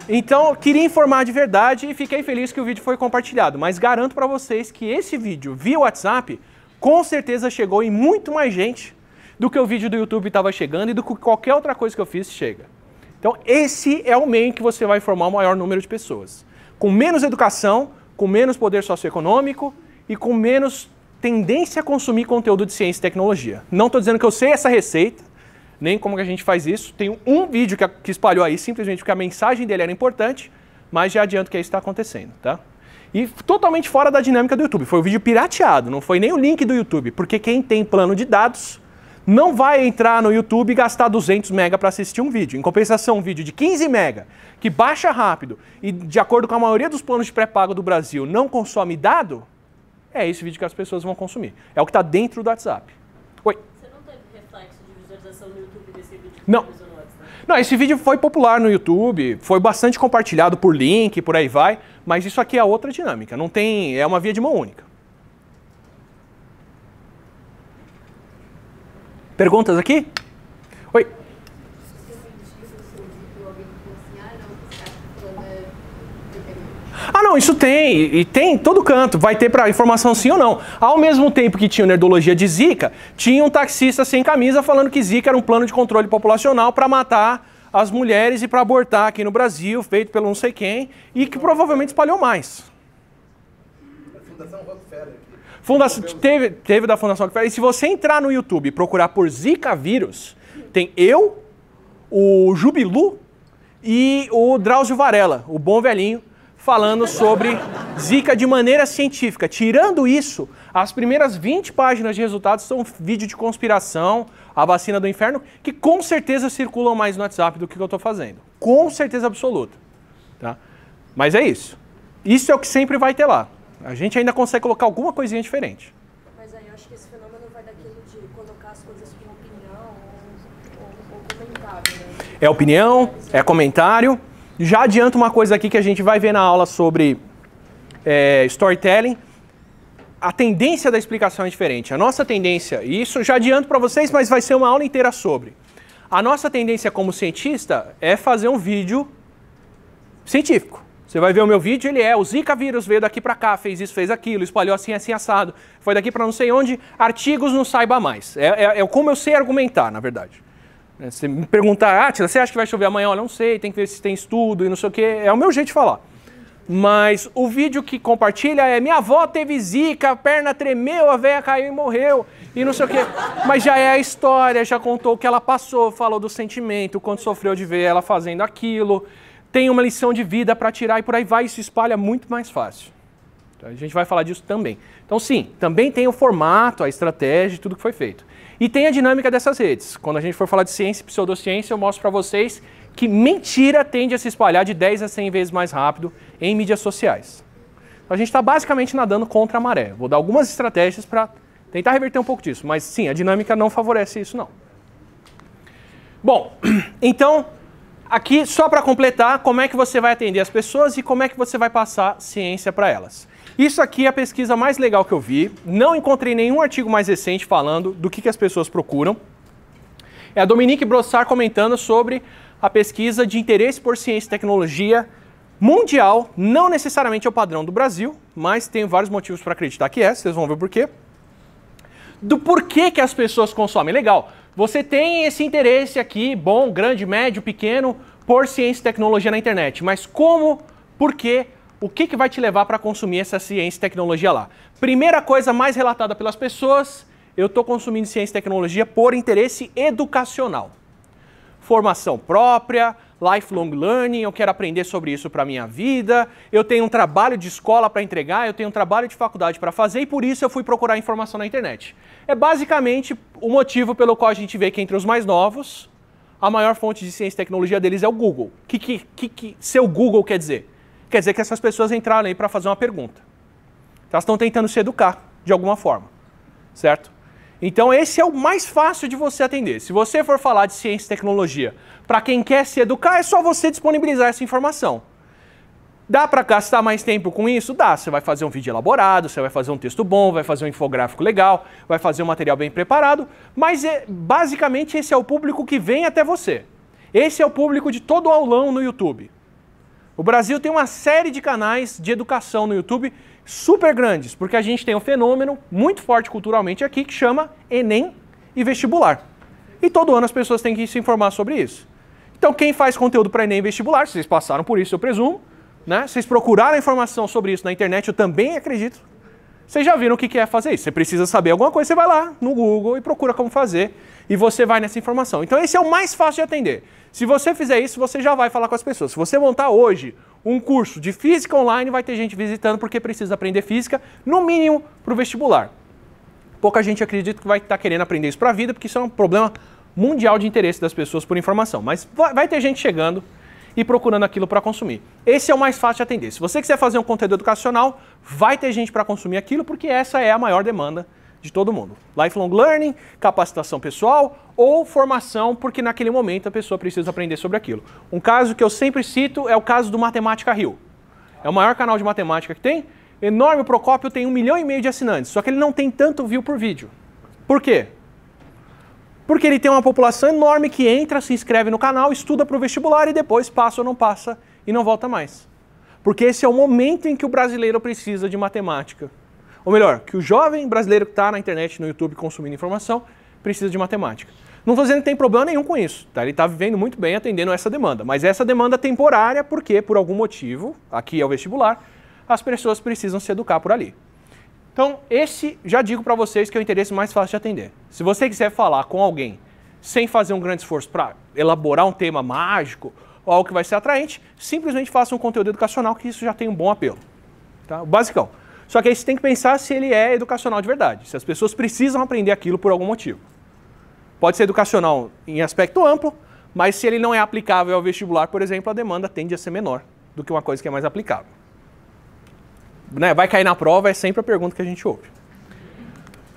Então, queria informar de verdade e fiquei feliz que o vídeo foi compartilhado. Mas garanto para vocês que esse vídeo via WhatsApp com certeza chegou em muito mais gente do que o vídeo do YouTube estava chegando e do que qualquer outra coisa que eu fiz chega. Então, esse é o meio que você vai informar o maior número de pessoas com menos educação, com menos poder socioeconômico e com menos tendência a consumir conteúdo de ciência e tecnologia. Não estou dizendo que eu sei essa receita, nem como que a gente faz isso. Tem um vídeo que, que espalhou aí simplesmente porque a mensagem dele era importante, mas já adianto que é isso está acontecendo, tá? E totalmente fora da dinâmica do YouTube. Foi um vídeo pirateado, não foi nem o link do YouTube, porque quem tem plano de dados não vai entrar no YouTube e gastar 200 mega para assistir um vídeo. Em compensação, um vídeo de 15 mega, que baixa rápido e, de acordo com a maioria dos planos de pré-pago do Brasil, não consome dado, é esse vídeo que as pessoas vão consumir. É o que está dentro do WhatsApp. Oi? Você não teve reflexo de visualização no YouTube desse vídeo? não. não, esse vídeo foi popular no YouTube, foi bastante compartilhado por link, por aí vai, mas isso aqui é outra dinâmica, não tem, é uma via de mão única. Perguntas aqui? Oi. Ah, não, isso tem, e tem em todo canto, vai ter para informação sim ou não. Ao mesmo tempo que tinha nerdologia de Zika, tinha um taxista sem camisa falando que Zika era um plano de controle populacional para matar as mulheres e para abortar aqui no Brasil, feito pelo não sei quem, e que provavelmente espalhou mais. A Fundação Rockefeller. Fundação, teve, teve da Fundação Rockefeller. E se você entrar no YouTube e procurar por Zika vírus, tem eu, o Jubilu e o Drauzio Varela, o bom velhinho, falando sobre Zika de maneira científica. Tirando isso, as primeiras 20 páginas de resultados são vídeo de conspiração, a vacina do inferno, que com certeza circulam mais no WhatsApp do que eu estou fazendo. Com certeza absoluta. Tá? Mas é isso. Isso é o que sempre vai ter lá. A gente ainda consegue colocar alguma coisinha diferente. Mas aí eu acho que esse fenômeno vai daquilo de colocar as coisas com opinião ou, ou, ou comentário. Né? É opinião, é comentário. Já adianta uma coisa aqui que a gente vai ver na aula sobre é, storytelling. A tendência da explicação é diferente. A nossa tendência, e isso já adianto para vocês, mas vai ser uma aula inteira sobre. A nossa tendência como cientista é fazer um vídeo científico. Você vai ver o meu vídeo, ele é o Zika vírus veio daqui para cá, fez isso, fez aquilo, espalhou assim, assim, assado, foi daqui para não sei onde, artigos não saiba mais. É, é, é como eu sei argumentar, na verdade. Você é, me perguntar, Atila, ah, você acha que vai chover amanhã? Olha, não sei, tem que ver se tem estudo e não sei o quê. É o meu jeito de falar. Mas o vídeo que compartilha é minha avó teve zika, a perna tremeu, a velha caiu e morreu, e não sei o quê. Mas já é a história, já contou o que ela passou, falou do sentimento, quanto sofreu de ver ela fazendo aquilo tem uma lição de vida para tirar e por aí vai, isso espalha muito mais fácil. Então, a gente vai falar disso também. Então, sim, também tem o formato, a estratégia, tudo que foi feito. E tem a dinâmica dessas redes. Quando a gente for falar de ciência e pseudociência, eu mostro para vocês que mentira tende a se espalhar de 10 a 100 vezes mais rápido em mídias sociais. Então, a gente está basicamente nadando contra a maré. Vou dar algumas estratégias para tentar reverter um pouco disso, mas sim, a dinâmica não favorece isso, não. Bom, então Aqui, só para completar, como é que você vai atender as pessoas e como é que você vai passar ciência para elas. Isso aqui é a pesquisa mais legal que eu vi. Não encontrei nenhum artigo mais recente falando do que, que as pessoas procuram. É a Dominique Brossard comentando sobre a pesquisa de interesse por ciência e tecnologia mundial. Não necessariamente é o padrão do Brasil, mas tem vários motivos para acreditar que é, vocês vão ver por quê do porquê que as pessoas consomem. Legal, você tem esse interesse aqui, bom, grande, médio, pequeno, por ciência e tecnologia na internet, mas como, por quê, o que, que vai te levar para consumir essa ciência e tecnologia lá? Primeira coisa mais relatada pelas pessoas, eu estou consumindo ciência e tecnologia por interesse educacional formação própria, lifelong learning, eu quero aprender sobre isso para minha vida, eu tenho um trabalho de escola para entregar, eu tenho um trabalho de faculdade para fazer e por isso eu fui procurar informação na internet. É basicamente o motivo pelo qual a gente vê que entre os mais novos, a maior fonte de ciência e tecnologia deles é o Google. O que, que, que, seu Google quer dizer? Quer dizer que essas pessoas entraram aí para fazer uma pergunta. Elas estão tentando se educar de alguma forma, certo? Então esse é o mais fácil de você atender. Se você for falar de ciência e tecnologia, para quem quer se educar, é só você disponibilizar essa informação. Dá para gastar mais tempo com isso? Dá. Você vai fazer um vídeo elaborado, você vai fazer um texto bom, vai fazer um infográfico legal, vai fazer um material bem preparado, mas é, basicamente esse é o público que vem até você. Esse é o público de todo aulão no YouTube. O Brasil tem uma série de canais de educação no YouTube super grandes, porque a gente tem um fenômeno muito forte culturalmente aqui que chama Enem e vestibular. E todo ano as pessoas têm que se informar sobre isso. Então, quem faz conteúdo para Enem e vestibular, vocês passaram por isso, eu presumo, né? Vocês procuraram informação sobre isso na internet, eu também acredito. Vocês já viram o que é fazer isso. Você precisa saber alguma coisa, você vai lá no Google e procura como fazer, e você vai nessa informação. Então, esse é o mais fácil de atender. Se você fizer isso, você já vai falar com as pessoas. Se você montar hoje um curso de física online, vai ter gente visitando porque precisa aprender física, no mínimo para o vestibular. Pouca gente acredita que vai estar tá querendo aprender isso para a vida, porque isso é um problema mundial de interesse das pessoas por informação. Mas vai ter gente chegando e procurando aquilo para consumir. Esse é o mais fácil de atender. Se você quiser fazer um conteúdo educacional, vai ter gente para consumir aquilo, porque essa é a maior demanda de todo mundo. Lifelong learning, capacitação pessoal ou formação, porque naquele momento a pessoa precisa aprender sobre aquilo. Um caso que eu sempre cito é o caso do Matemática Rio. É o maior canal de matemática que tem. Enorme, o Procópio tem um milhão e meio de assinantes, só que ele não tem tanto view por vídeo. Por quê? Porque ele tem uma população enorme que entra, se inscreve no canal, estuda para o vestibular e depois passa ou não passa e não volta mais. Porque esse é o momento em que o brasileiro precisa de matemática. Ou melhor, que o jovem brasileiro que está na internet, no YouTube, consumindo informação, precisa de matemática. Não estou dizendo que tem problema nenhum com isso, tá? Ele está vivendo muito bem atendendo essa demanda, mas essa demanda é temporária porque, por algum motivo, aqui é o vestibular, as pessoas precisam se educar por ali. Então, esse, já digo para vocês que é o interesse mais fácil de atender. Se você quiser falar com alguém sem fazer um grande esforço para elaborar um tema mágico ou algo que vai ser atraente, simplesmente faça um conteúdo educacional que isso já tem um bom apelo. Tá? O basicão. Só que aí você tem que pensar se ele é educacional de verdade, se as pessoas precisam aprender aquilo por algum motivo. Pode ser educacional em aspecto amplo, mas se ele não é aplicável ao vestibular, por exemplo, a demanda tende a ser menor do que uma coisa que é mais aplicável. Né? Vai cair na prova é sempre a pergunta que a gente ouve.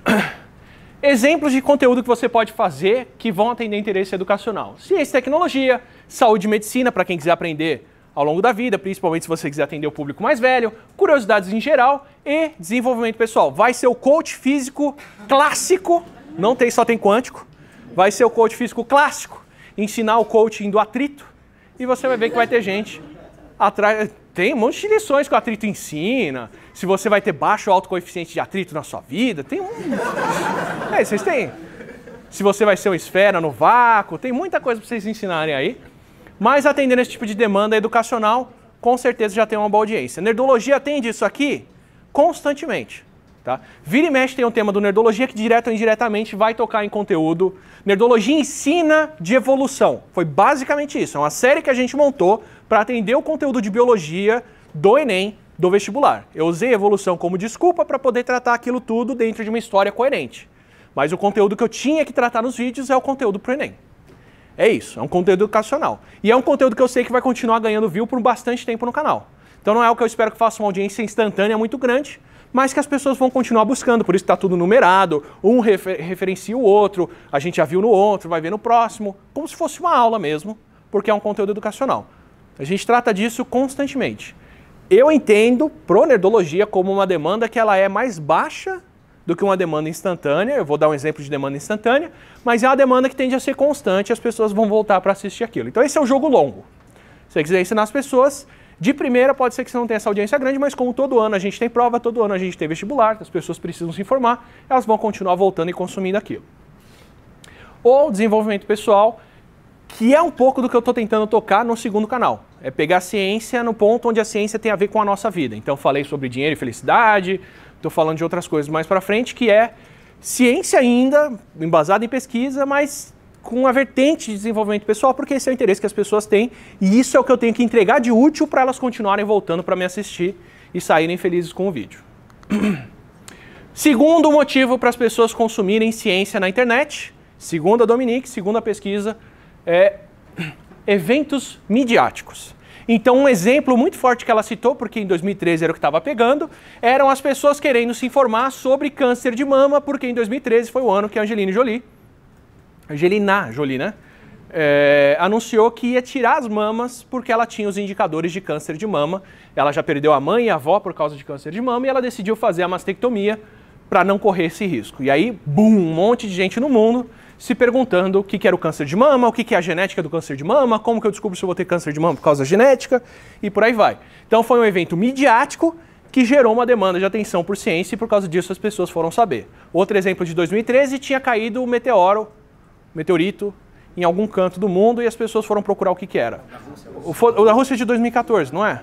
Exemplos de conteúdo que você pode fazer que vão atender interesse educacional. Ciência e tecnologia, saúde e medicina, para quem quiser aprender ao longo da vida, principalmente se você quiser atender o público mais velho, curiosidades em geral e desenvolvimento pessoal. Vai ser o coach físico clássico, não tem só tem quântico, vai ser o coach físico clássico, ensinar o coaching do atrito e você vai ver que vai ter gente atrás. Tem um monte de lições que o atrito ensina, se você vai ter baixo ou alto coeficiente de atrito na sua vida, tem um. É, vocês têm. Se você vai ser uma esfera no vácuo, tem muita coisa para vocês ensinarem aí. Mas atendendo esse tipo de demanda educacional, com certeza já tem uma boa audiência. Nerdologia atende isso aqui constantemente. Tá? Vira e mexe tem um tema do Nerdologia que direto ou indiretamente vai tocar em conteúdo. Nerdologia ensina de evolução. Foi basicamente isso. É uma série que a gente montou para atender o conteúdo de biologia do Enem, do vestibular. Eu usei evolução como desculpa para poder tratar aquilo tudo dentro de uma história coerente. Mas o conteúdo que eu tinha que tratar nos vídeos é o conteúdo para o Enem. É isso, é um conteúdo educacional. E é um conteúdo que eu sei que vai continuar ganhando view por bastante tempo no canal. Então não é o que eu espero que faça uma audiência instantânea muito grande, mas que as pessoas vão continuar buscando, por isso está tudo numerado, um refer referencia o outro, a gente já viu no outro, vai ver no próximo, como se fosse uma aula mesmo, porque é um conteúdo educacional. A gente trata disso constantemente. Eu entendo pro nerdologia como uma demanda que ela é mais baixa do que uma demanda instantânea. Eu vou dar um exemplo de demanda instantânea, mas é uma demanda que tende a ser constante, as pessoas vão voltar para assistir aquilo. Então esse é um jogo longo. Se você quiser ensinar as pessoas, de primeira pode ser que você não tenha essa audiência grande, mas como todo ano a gente tem prova, todo ano a gente tem vestibular, as pessoas precisam se informar, elas vão continuar voltando e consumindo aquilo. Ou desenvolvimento pessoal, que é um pouco do que eu estou tentando tocar no segundo canal. É pegar a ciência no ponto onde a ciência tem a ver com a nossa vida. Então, falei sobre dinheiro e felicidade, estou falando de outras coisas mais para frente, que é ciência ainda, embasada em pesquisa, mas com a vertente de desenvolvimento pessoal, porque esse é o interesse que as pessoas têm e isso é o que eu tenho que entregar de útil para elas continuarem voltando para me assistir e saírem felizes com o vídeo. Segundo motivo para as pessoas consumirem ciência na internet, segundo a Dominique, segundo a pesquisa, é eventos midiáticos. Então, um exemplo muito forte que ela citou, porque em 2013 era o que estava pegando, eram as pessoas querendo se informar sobre câncer de mama, porque em 2013 foi o ano que a Angelina Jolie, Angelina Jolie, né? É, anunciou que ia tirar as mamas porque ela tinha os indicadores de câncer de mama. Ela já perdeu a mãe e a avó por causa de câncer de mama e ela decidiu fazer a mastectomia para não correr esse risco. E aí, bum, um monte de gente no mundo se perguntando o que, era o câncer de mama, o que, é a genética do câncer de mama, como que eu descubro se eu vou ter câncer de mama por causa da genética e por aí vai. Então foi um evento midiático que gerou uma demanda de atenção por ciência e por causa disso as pessoas foram saber. Outro exemplo de 2013 tinha caído o um meteoro, meteorito, em algum canto do mundo e as pessoas foram procurar o que, que era. O, o da Rússia de 2014, não é?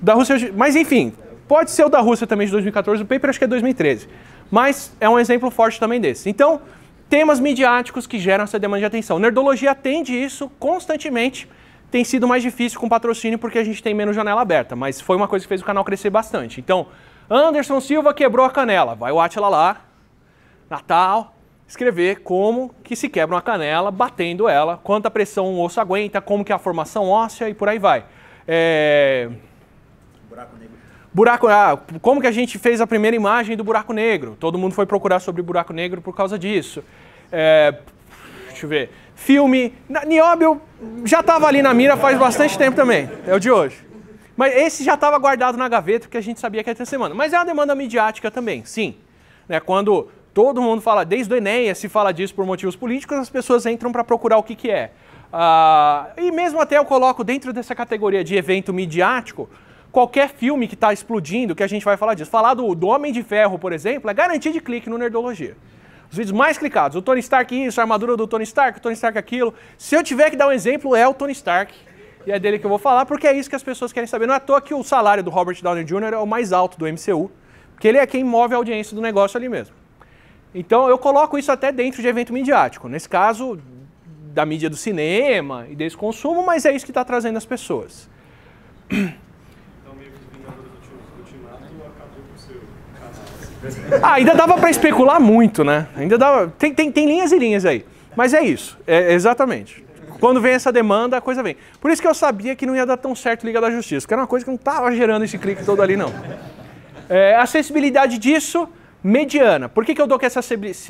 Da Rússia, mas enfim, pode ser o da Rússia também de 2014, o paper acho que é 2013 mas é um exemplo forte também desse. Então, temas midiáticos que geram essa demanda de atenção. Nerdologia atende isso constantemente. Tem sido mais difícil com patrocínio porque a gente tem menos janela aberta, mas foi uma coisa que fez o canal crescer bastante. Então, Anderson Silva quebrou a canela. Vai o Atila lá, Natal, escrever como que se quebra uma canela batendo ela, quanta pressão o osso aguenta, como que é a formação óssea e por aí vai. É... Buraco, ah, como que a gente fez a primeira imagem do buraco negro? Todo mundo foi procurar sobre buraco negro por causa disso. É, deixa eu ver. Filme, Nióbio já estava ali na mira faz bastante tempo também, é o de hoje. Mas esse já estava guardado na gaveta porque a gente sabia que ia ter semana. Mas é uma demanda midiática também, sim. Né, quando todo mundo fala, desde o Enéia se fala disso por motivos políticos, as pessoas entram para procurar o que, que é. Ah, e mesmo até eu coloco dentro dessa categoria de evento midiático, qualquer filme que está explodindo, que a gente vai falar disso. Falar do, do Homem de Ferro, por exemplo, é garantia de clique no Nerdologia. Os vídeos mais clicados. O Tony Stark isso, a armadura do Tony Stark, o Tony Stark aquilo. Se eu tiver que dar um exemplo, é o Tony Stark. E é dele que eu vou falar, porque é isso que as pessoas querem saber. Não é à toa que o salário do Robert Downey Jr. é o mais alto do MCU, porque ele é quem move a audiência do negócio ali mesmo. Então eu coloco isso até dentro de evento midiático. Nesse caso, da mídia do cinema e desse consumo, mas é isso que está trazendo as pessoas. Ah, ainda dava para especular muito, né? Ainda dava. Tem, tem, tem linhas e linhas aí. Mas é isso, é, exatamente. Quando vem essa demanda, a coisa vem. Por isso que eu sabia que não ia dar tão certo Liga da Justiça, que era uma coisa que não estava gerando esse clique todo ali, não. É, acessibilidade disso, mediana. Por que, que eu dou que essa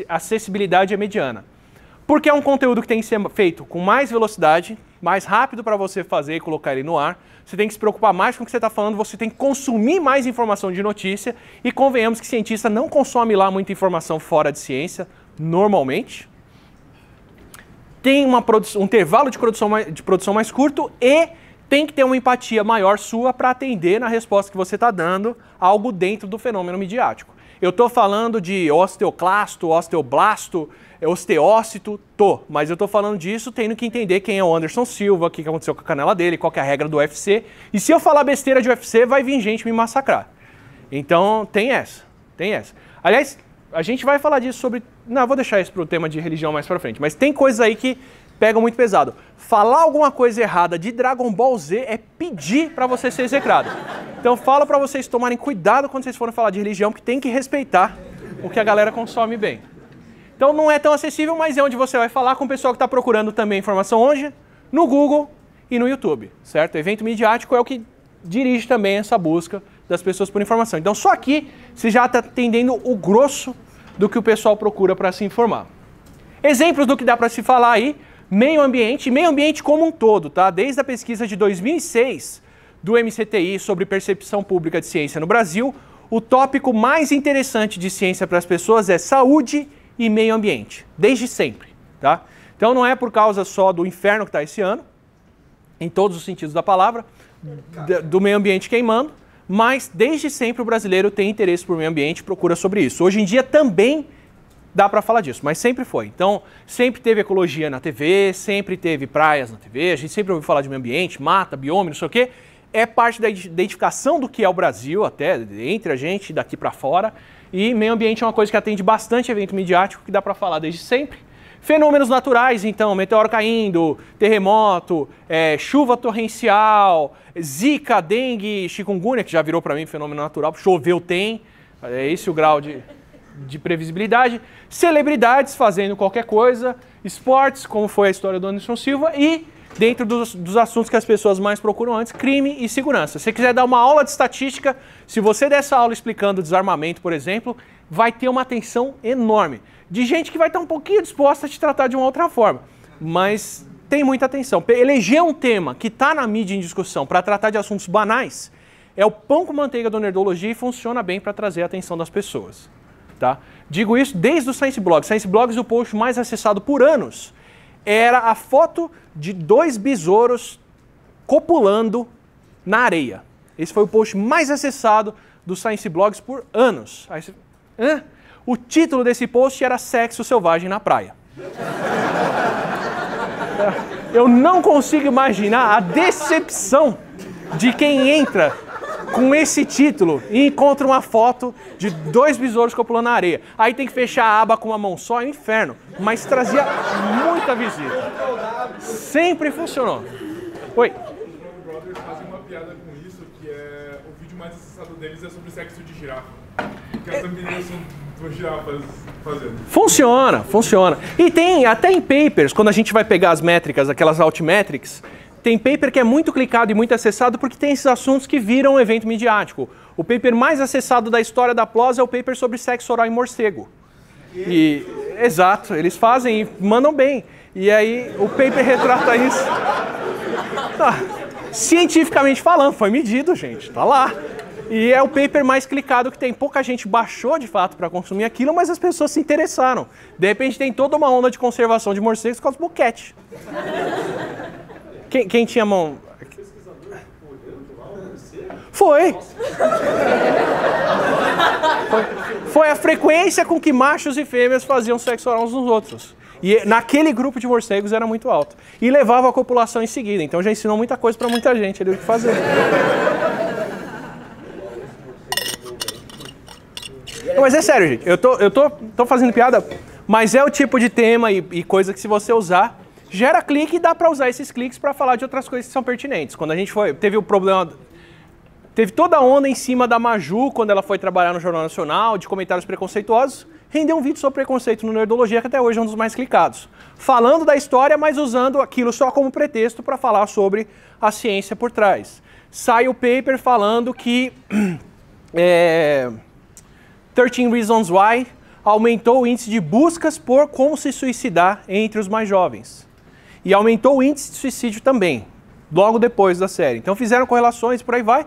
acessibilidade é mediana? Porque é um conteúdo que tem que ser feito com mais velocidade, mais rápido para você fazer e colocar ele no ar. Você tem que se preocupar mais com o que você está falando, você tem que consumir mais informação de notícia. E convenhamos que cientista não consome lá muita informação fora de ciência, normalmente. Tem uma um intervalo de produção, mais, de produção mais curto e tem que ter uma empatia maior sua para atender na resposta que você está dando algo dentro do fenômeno midiático. Eu estou falando de osteoclasto, osteoblasto, é osteócito, tô. Mas eu tô falando disso tendo que entender quem é o Anderson Silva, o que aconteceu com a canela dele, qual é a regra do UFC. E se eu falar besteira de UFC, vai vir gente me massacrar. Então tem essa, tem essa. Aliás, a gente vai falar disso sobre. Não, vou deixar isso pro tema de religião mais pra frente. Mas tem coisas aí que pegam muito pesado. Falar alguma coisa errada de Dragon Ball Z é pedir para você ser execrado. Então falo para vocês tomarem cuidado quando vocês forem falar de religião, porque tem que respeitar o que a galera consome bem. Então não é tão acessível, mas é onde você vai falar com o pessoal que está procurando também informação hoje No Google e no YouTube, certo? O evento midiático é o que dirige também essa busca das pessoas por informação. Então só aqui você já está atendendo o grosso do que o pessoal procura para se informar. Exemplos do que dá para se falar aí, meio ambiente, meio ambiente como um todo, tá? Desde a pesquisa de 2006 do MCTI sobre percepção pública de ciência no Brasil, o tópico mais interessante de ciência para as pessoas é saúde e e meio ambiente, desde sempre. Tá? Então não é por causa só do inferno que está esse ano, em todos os sentidos da palavra, do meio ambiente queimando, mas desde sempre o brasileiro tem interesse por meio ambiente, procura sobre isso. Hoje em dia também dá para falar disso, mas sempre foi. Então, sempre teve ecologia na TV, sempre teve praias na TV, a gente sempre ouviu falar de meio ambiente, mata, bioma, não sei o quê. É parte da identificação do que é o Brasil, até entre a gente daqui para fora. E meio ambiente é uma coisa que atende bastante evento midiático, que dá para falar desde sempre. Fenômenos naturais, então, meteoro caindo, terremoto, é, chuva torrencial, zika, dengue, chikungunya, que já virou para mim fenômeno natural, choveu tem, é esse o grau de, de previsibilidade. Celebridades fazendo qualquer coisa, esportes, como foi a história do Anderson Silva, e dentro dos, dos assuntos que as pessoas mais procuram antes, crime e segurança. Se você quiser dar uma aula de estatística, se você der essa aula explicando desarmamento, por exemplo, vai ter uma atenção enorme de gente que vai estar um pouquinho disposta a te tratar de uma outra forma. Mas tem muita atenção. Eleger um tema que está na mídia em discussão para tratar de assuntos banais é o pão com manteiga da nerdologia e funciona bem para trazer a atenção das pessoas. Tá? Digo isso desde o Science Blog. Science Blogs, o post mais acessado por anos, era a foto de dois besouros copulando na areia. Esse foi o post mais acessado do Science Blogs por anos. Você... O título desse post era Sexo Selvagem na Praia. Eu não consigo imaginar a decepção de quem entra com esse título e encontra uma foto de dois besouros copulando na areia. Aí tem que fechar a aba com uma mão só, é um inferno. Mas trazia visita. Sempre funcionou. Oi. Funciona, funciona. E tem até em papers, quando a gente vai pegar as métricas, aquelas altmetrics, tem paper que é muito clicado e muito acessado porque tem esses assuntos que viram evento midiático. O paper mais acessado da história da PLOS é o paper sobre sexo oral em morcego. E, exato, eles fazem e mandam bem. E aí o paper retrata isso. Tá. Cientificamente falando, foi medido, gente, tá lá. E é o paper mais clicado que tem. Pouca gente baixou de fato para consumir aquilo, mas as pessoas se interessaram. De repente tem toda uma onda de conservação de morcegos com os boquete. Quem, quem tinha mão foi. foi. Foi a frequência com que machos e fêmeas faziam sexo oral uns nos outros. E naquele grupo de morcegos era muito alto. E levava a copulação em seguida. Então já ensinou muita coisa para muita gente ali o que fazer. mas é sério, gente. Eu tô, eu tô, tô fazendo piada, mas é o tipo de tema e, e coisa que se você usar, gera clique e dá para usar esses cliques para falar de outras coisas que são pertinentes. Quando a gente foi, teve o problema Teve toda a onda em cima da Maju quando ela foi trabalhar no Jornal Nacional, de comentários preconceituosos. Rendeu um vídeo sobre preconceito no Nerdologia, que até hoje é um dos mais clicados. Falando da história, mas usando aquilo só como pretexto para falar sobre a ciência por trás. Sai o paper falando que é, 13 Reasons Why aumentou o índice de buscas por como se suicidar entre os mais jovens. E aumentou o índice de suicídio também, logo depois da série. Então fizeram correlações, por aí vai.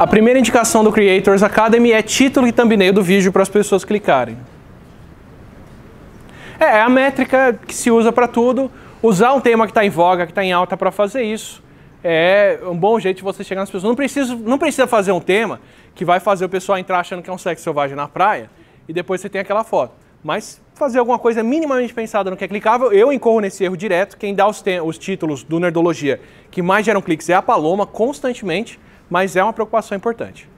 A primeira indicação do Creators Academy é título e thumbnail do vídeo para as pessoas clicarem. É, é a métrica que se usa para tudo. Usar um tema que está em voga, que está em alta para fazer isso, é um bom jeito de você chegar nas pessoas. Não precisa, não precisa fazer um tema que vai fazer o pessoal entrar achando que é um sexo selvagem na praia e depois você tem aquela foto. Mas fazer alguma coisa minimamente pensada no que é clicável, eu incorro nesse erro direto. Quem dá os, os títulos do Nerdologia que mais geram cliques é a Paloma, constantemente mas é uma preocupação importante.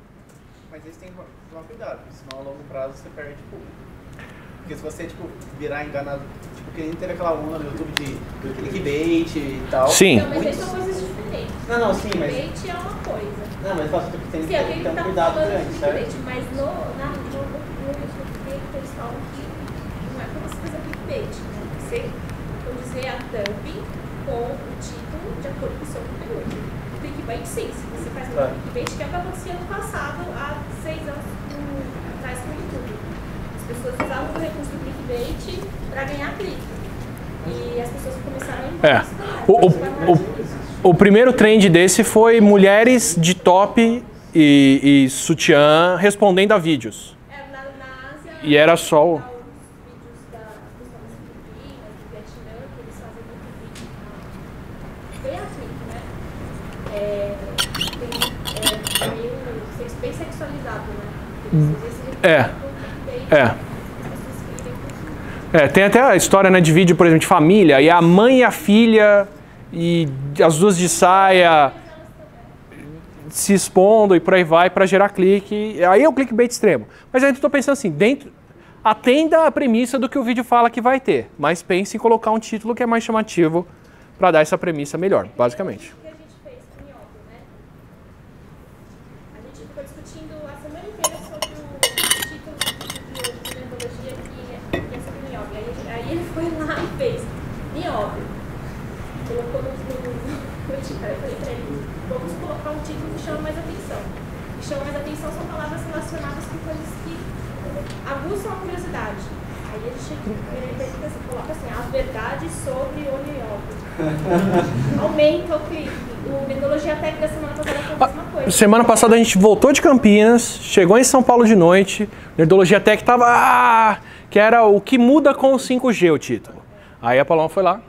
Mas eles têm que tomar cuidado, senão a longo prazo você perde público. Tipo, porque se você tipo, virar enganado, tipo, que nem teve aquela onda no YouTube de clickbait e tal. Sim. Não, mas são coisas diferentes. Não, não, sim, mas. Clickbait é uma coisa. Não, mas você tem que ter um tá cuidado grande, certo? Mas no, na, no, no, no clickbait eles falam que não é como se fazer clickbait. Né? Você produzir a thumb com o título de acordo com o seu conteúdo bank sim, se você faz um é. Bandcamp acontecia no passado, há seis anos atrás com o YouTube. As pessoas usavam o recurso do clickbait para ganhar clique. E as pessoas começaram a é. o, o, o, o primeiro trend desse foi mulheres de top e, e sutiã respondendo a vídeos. É, na, na Ásia, e era só o... Né? É, sexualizado, né? Hum. É. É. É, tem até a história né, de vídeo, por exemplo, de família, e a mãe e a filha, e as duas de saia se expondo e por aí vai para gerar clique. Aí é o clickbait extremo. Mas aí eu estou pensando assim, dentro, atenda a premissa do que o vídeo fala que vai ter, mas pense em colocar um título que é mais chamativo para dar essa premissa melhor, basicamente. Aumenta o clipe. O Tech da semana passada foi a mesma coisa. Semana passada a gente voltou de Campinas, chegou em São Paulo de noite, Nerdologia Tech tava... Ah, que era o que muda com o 5G, o título. Aí a Paloma foi lá,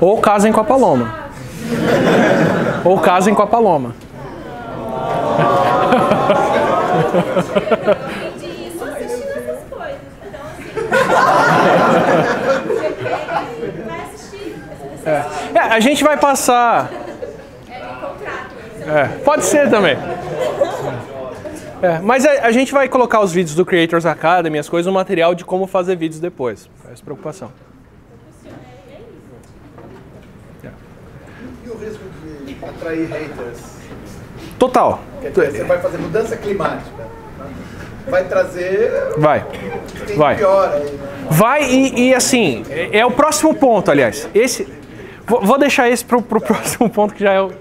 Ou casem com a Paloma. Ou casem com a Paloma. É. é, a gente vai passar. É, pode ser também. É, mas a, a, gente vai colocar os vídeos do Creators Academy, as coisas, o material de como fazer vídeos depois. Faz é preocupação. atrair haters. Total. Quer dizer, você vai fazer mudança climática. Vai trazer. Vai. Tem vai. Pior aí, né? Vai e, e assim, é, é, o próximo ponto, aliás. Esse. Vou, vou deixar esse pro, pro próximo ponto que já é o.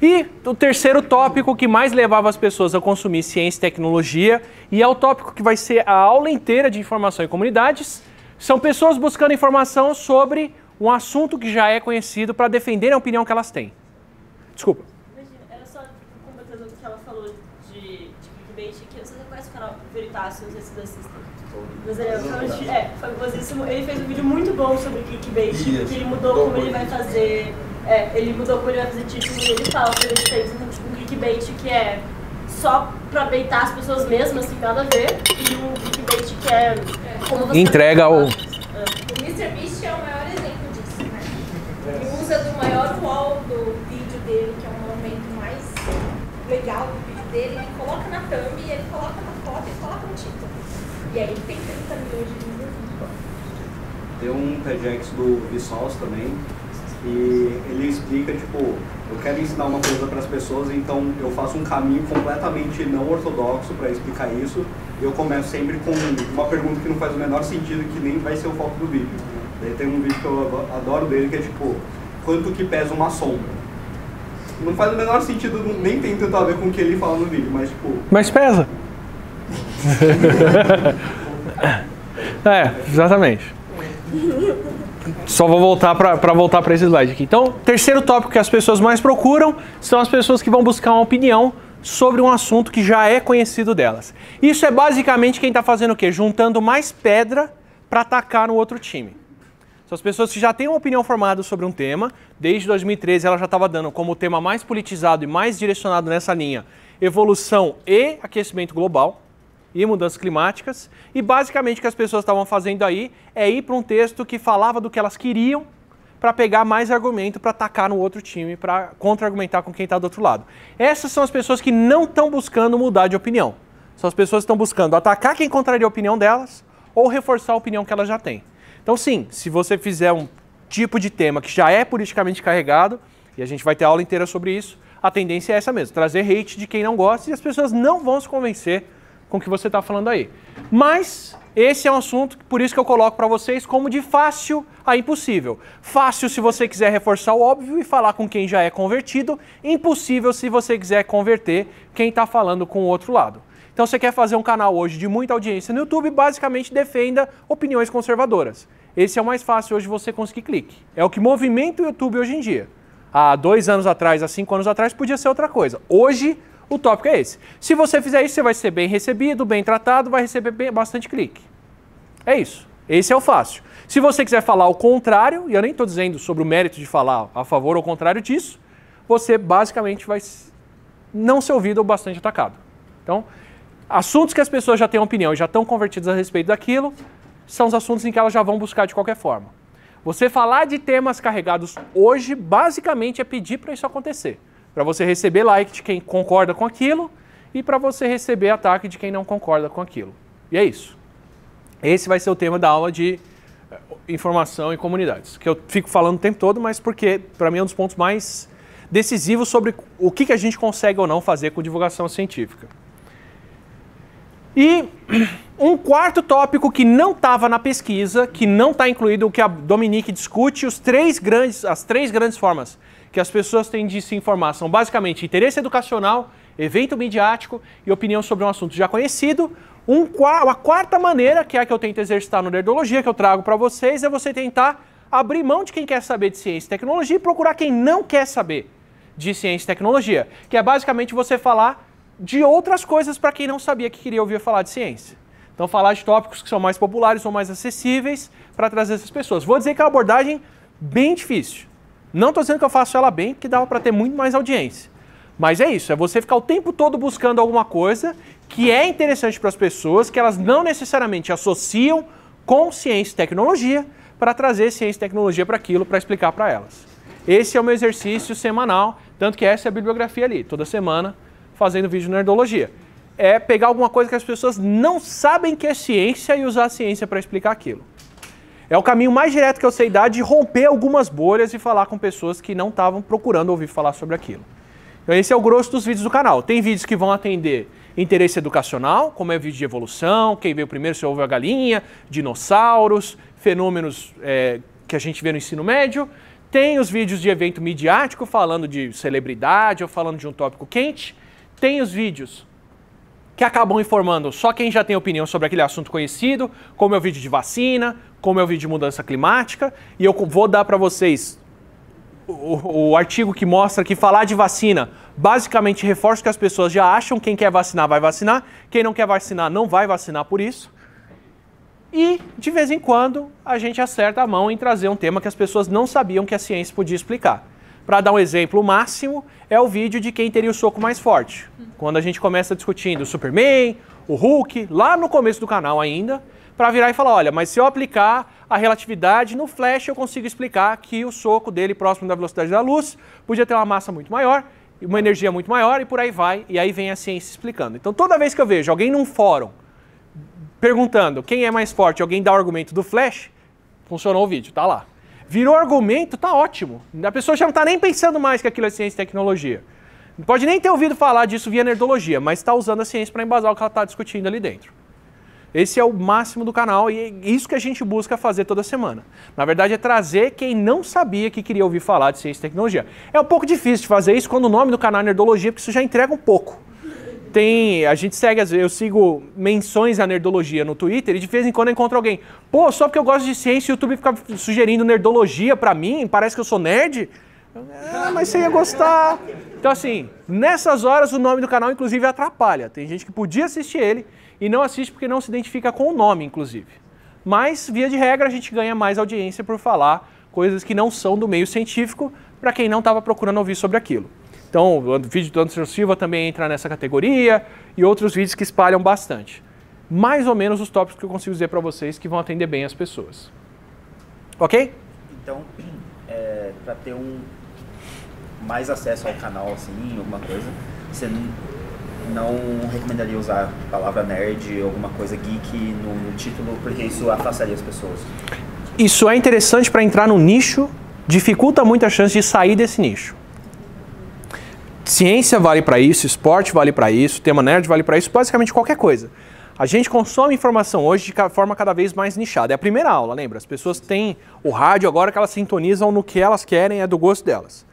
E o terceiro tópico que mais levava as pessoas a consumir ciência e tecnologia, e é o tópico que vai ser a aula inteira de informação e comunidades, são pessoas buscando informação sobre um assunto que já é conhecido para defender a opinião que elas têm. Desculpa. Imagina, era só tipo, completando o que ela falou de, clickbait, que você conhece o canal Veritácio, não sei se vocês assistem. Mas ele é, é foi, é, famosíssimo. Ele fez um vídeo muito bom sobre clickbait, Isso. que ele mudou Bom, como ele vai fazer. É, ele mudou como ele vai fazer título e ele fala que ele fez um, então, tipo, um clickbait que é só pra beitar as pessoas mesmas, sem nada a ver, e um clickbait que é como você. Entrega ao. O ah. MrBeast é o maior exemplo disso, né? Ele usa do maior wall do dele, que é o momento mais legal do vídeo dele, ele coloca na thumb, ele coloca na foto, e coloca no título. E aí ele tem 30 milhões de views Tem um TEDx do Vsauce também, e ele explica, tipo, eu quero ensinar uma coisa para as pessoas, então eu faço um caminho completamente não ortodoxo para explicar isso. Eu começo sempre com uma pergunta que não faz o menor sentido, que nem vai ser o foco do vídeo. Daí tem um vídeo que eu adoro dele que é tipo, quanto que pesa uma sombra? Não faz o menor sentido, nem tem tanto a ver com o que ele fala no vídeo, mas tipo. Mas pesa! é, exatamente. Só vou voltar para voltar para esse slide aqui. Então, terceiro tópico que as pessoas mais procuram são as pessoas que vão buscar uma opinião sobre um assunto que já é conhecido delas. Isso é basicamente quem está fazendo o quê? Juntando mais pedra para atacar no outro time. São as pessoas que já têm uma opinião formada sobre um tema. Desde 2013 ela já estava dando como tema mais politizado e mais direcionado nessa linha evolução e aquecimento global e mudanças climáticas. E basicamente o que as pessoas estavam fazendo aí é ir para um texto que falava do que elas queriam para pegar mais argumento para atacar no outro time, para contra-argumentar com quem está do outro lado. Essas são as pessoas que não estão buscando mudar de opinião. São as pessoas que estão buscando atacar quem contraria a opinião delas ou reforçar a opinião que elas já têm. Então, sim, se você fizer um tipo de tema que já é politicamente carregado, e a gente vai ter aula inteira sobre isso, a tendência é essa mesmo, trazer hate de quem não gosta e as pessoas não vão se convencer com o que você está falando aí. Mas esse é um assunto, por isso que eu coloco para vocês como de fácil a impossível. Fácil se você quiser reforçar o óbvio e falar com quem já é convertido, impossível se você quiser converter quem está falando com o outro lado. Então, você quer fazer um canal hoje de muita audiência no YouTube, basicamente defenda opiniões conservadoras. Esse é o mais fácil hoje você conseguir clique. É o que movimenta o YouTube hoje em dia. Há dois anos atrás, há cinco anos atrás, podia ser outra coisa. Hoje, o tópico é esse. Se você fizer isso, você vai ser bem recebido, bem tratado, vai receber bem, bastante clique. É isso. Esse é o fácil. Se você quiser falar o contrário, e eu nem estou dizendo sobre o mérito de falar a favor ou contrário disso, você basicamente vai não ser ouvido ou bastante atacado. Então, assuntos que as pessoas já têm opinião e já estão convertidas a respeito daquilo, são os assuntos em que elas já vão buscar de qualquer forma. Você falar de temas carregados hoje, basicamente, é pedir para isso acontecer. Para você receber like de quem concorda com aquilo e para você receber ataque de quem não concorda com aquilo. E é isso. Esse vai ser o tema da aula de eh, informação e comunidades, que eu fico falando o tempo todo, mas porque para mim é um dos pontos mais decisivos sobre o que, que a gente consegue ou não fazer com divulgação científica. E um quarto tópico que não estava na pesquisa, que não está incluído, o que a Dominique discute, os três grandes, as três grandes formas que as pessoas têm de se informar são basicamente interesse educacional, evento midiático e opinião sobre um assunto já conhecido. Um, uma quarta maneira, que é a que eu tento exercitar no Nerdologia, que eu trago para vocês, é você tentar abrir mão de quem quer saber de ciência e tecnologia e procurar quem não quer saber de ciência e tecnologia, que é basicamente você falar de outras coisas para quem não sabia que queria ouvir falar de ciência. Então, falar de tópicos que são mais populares, são mais acessíveis para trazer essas pessoas. Vou dizer que é uma abordagem bem difícil. Não estou dizendo que eu faço ela bem, porque dava para ter muito mais audiência. Mas é isso, é você ficar o tempo todo buscando alguma coisa que é interessante para as pessoas, que elas não necessariamente associam com ciência e tecnologia, para trazer ciência e tecnologia para aquilo, para explicar para elas. Esse é o meu exercício semanal, tanto que essa é a bibliografia ali. Toda semana fazendo vídeo nerdologia. É pegar alguma coisa que as pessoas não sabem que é ciência e usar a ciência para explicar aquilo. É o caminho mais direto que eu sei dar de romper algumas bolhas e falar com pessoas que não estavam procurando ouvir falar sobre aquilo. Então esse é o grosso dos vídeos do canal. Tem vídeos que vão atender interesse educacional, como é o vídeo de evolução, quem veio primeiro se ouve a galinha, dinossauros, fenômenos é, que a gente vê no ensino médio. Tem os vídeos de evento midiático, falando de celebridade ou falando de um tópico quente tem os vídeos que acabam informando só quem já tem opinião sobre aquele assunto conhecido, como é o vídeo de vacina, como é o vídeo de mudança climática, e eu vou dar para vocês o, o, artigo que mostra que falar de vacina basicamente reforça que as pessoas já acham quem quer vacinar vai vacinar, quem não quer vacinar não vai vacinar por isso. E de vez em quando a gente acerta a mão em trazer um tema que as pessoas não sabiam que a ciência podia explicar. Para dar um exemplo máximo, é o vídeo de quem teria o soco mais forte. Quando a gente começa discutindo o Superman, o Hulk, lá no começo do canal ainda, para virar e falar, olha, mas se eu aplicar a relatividade no flash, eu consigo explicar que o soco dele próximo da velocidade da luz podia ter uma massa muito maior, uma energia muito maior e por aí vai, e aí vem a ciência explicando. Então toda vez que eu vejo alguém num fórum perguntando quem é mais forte, alguém dá o argumento do flash, funcionou o vídeo, tá lá virou argumento, tá ótimo. A pessoa já não está nem pensando mais que aquilo é ciência e tecnologia. Não pode nem ter ouvido falar disso via nerdologia, mas está usando a ciência para embasar o que ela está discutindo ali dentro. Esse é o máximo do canal e é isso que a gente busca fazer toda semana. Na verdade, é trazer quem não sabia que queria ouvir falar de ciência e tecnologia. É um pouco difícil de fazer isso quando o nome do canal é Nerdologia, porque isso já entrega um pouco tem, a gente segue, eu sigo menções à nerdologia no Twitter e de vez em quando eu encontro alguém. Pô, só porque eu gosto de ciência, o YouTube fica sugerindo nerdologia para mim, parece que eu sou nerd. Ah, mas você ia gostar. Então, assim, nessas horas o nome do canal, inclusive, atrapalha. Tem gente que podia assistir ele e não assiste porque não se identifica com o nome, inclusive. Mas, via de regra, a gente ganha mais audiência por falar coisas que não são do meio científico para quem não estava procurando ouvir sobre aquilo. Então, o vídeo do Anderson Silva também entra nessa categoria e outros vídeos que espalham bastante. Mais ou menos os tópicos que eu consigo dizer para vocês que vão atender bem as pessoas. Ok? Então, é, para ter um mais acesso ao canal, assim, alguma coisa, você não, não recomendaria usar a palavra nerd, alguma coisa geek no título, porque isso afastaria as pessoas. Isso é interessante para entrar no nicho, dificulta muito a chance de sair desse nicho. Ciência vale para isso, esporte vale para isso, tema nerd vale para isso, basicamente qualquer coisa. A gente consome informação hoje de forma cada vez mais nichada. É a primeira aula, lembra? As pessoas têm o rádio agora que elas sintonizam no que elas querem, é do gosto delas.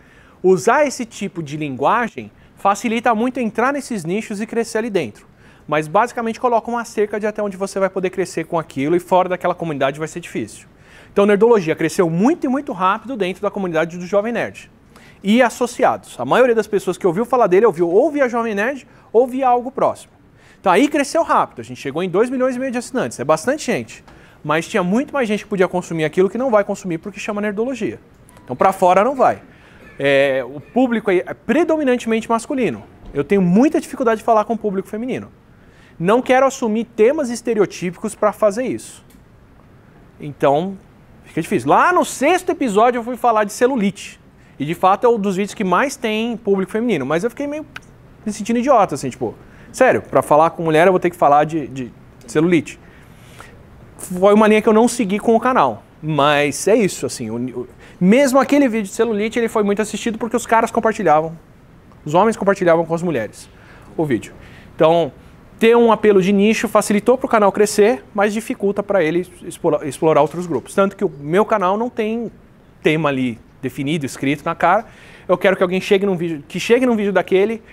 Usar esse tipo de linguagem facilita muito entrar nesses nichos e crescer ali dentro. Mas basicamente coloca uma cerca de até onde você vai poder crescer com aquilo e fora daquela comunidade vai ser difícil. Então, nerdologia cresceu muito e muito rápido dentro da comunidade do Jovem Nerd e associados. A maioria das pessoas que ouviu falar dele ouviu ou via Jovem Nerd ou via algo próximo. Então aí cresceu rápido, a gente chegou em 2 milhões e meio de assinantes, é bastante gente. Mas tinha muito mais gente que podia consumir aquilo que não vai consumir porque chama nerdologia. Então para fora não vai. É, o público é predominantemente masculino. Eu tenho muita dificuldade de falar com o público feminino. Não quero assumir temas estereotípicos para fazer isso. Então, fica difícil. Lá no sexto episódio eu fui falar de celulite. E de fato é um dos vídeos que mais tem público feminino. Mas eu fiquei meio me sentindo idiota, assim, tipo, sério, para falar com mulher eu vou ter que falar de, de celulite. Foi uma linha que eu não segui com o canal. Mas é isso, assim. O, o, mesmo aquele vídeo de celulite, ele foi muito assistido porque os caras compartilhavam. Os homens compartilhavam com as mulheres o vídeo. Então, ter um apelo de nicho facilitou para o canal crescer, mas dificulta para ele explorar, explorar outros grupos. Tanto que o meu canal não tem tema ali definido, escrito na cara. Eu quero que alguém chegue num vídeo, que chegue num vídeo daquele,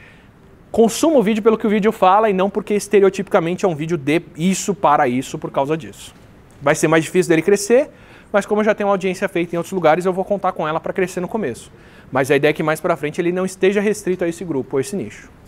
consuma o vídeo pelo que o vídeo fala e não porque estereotipicamente é um vídeo de isso para isso por causa disso. Vai ser mais difícil dele crescer, mas como eu já tenho uma audiência feita em outros lugares, eu vou contar com ela para crescer no começo. Mas a ideia é que mais para frente ele não esteja restrito a esse grupo a esse nicho.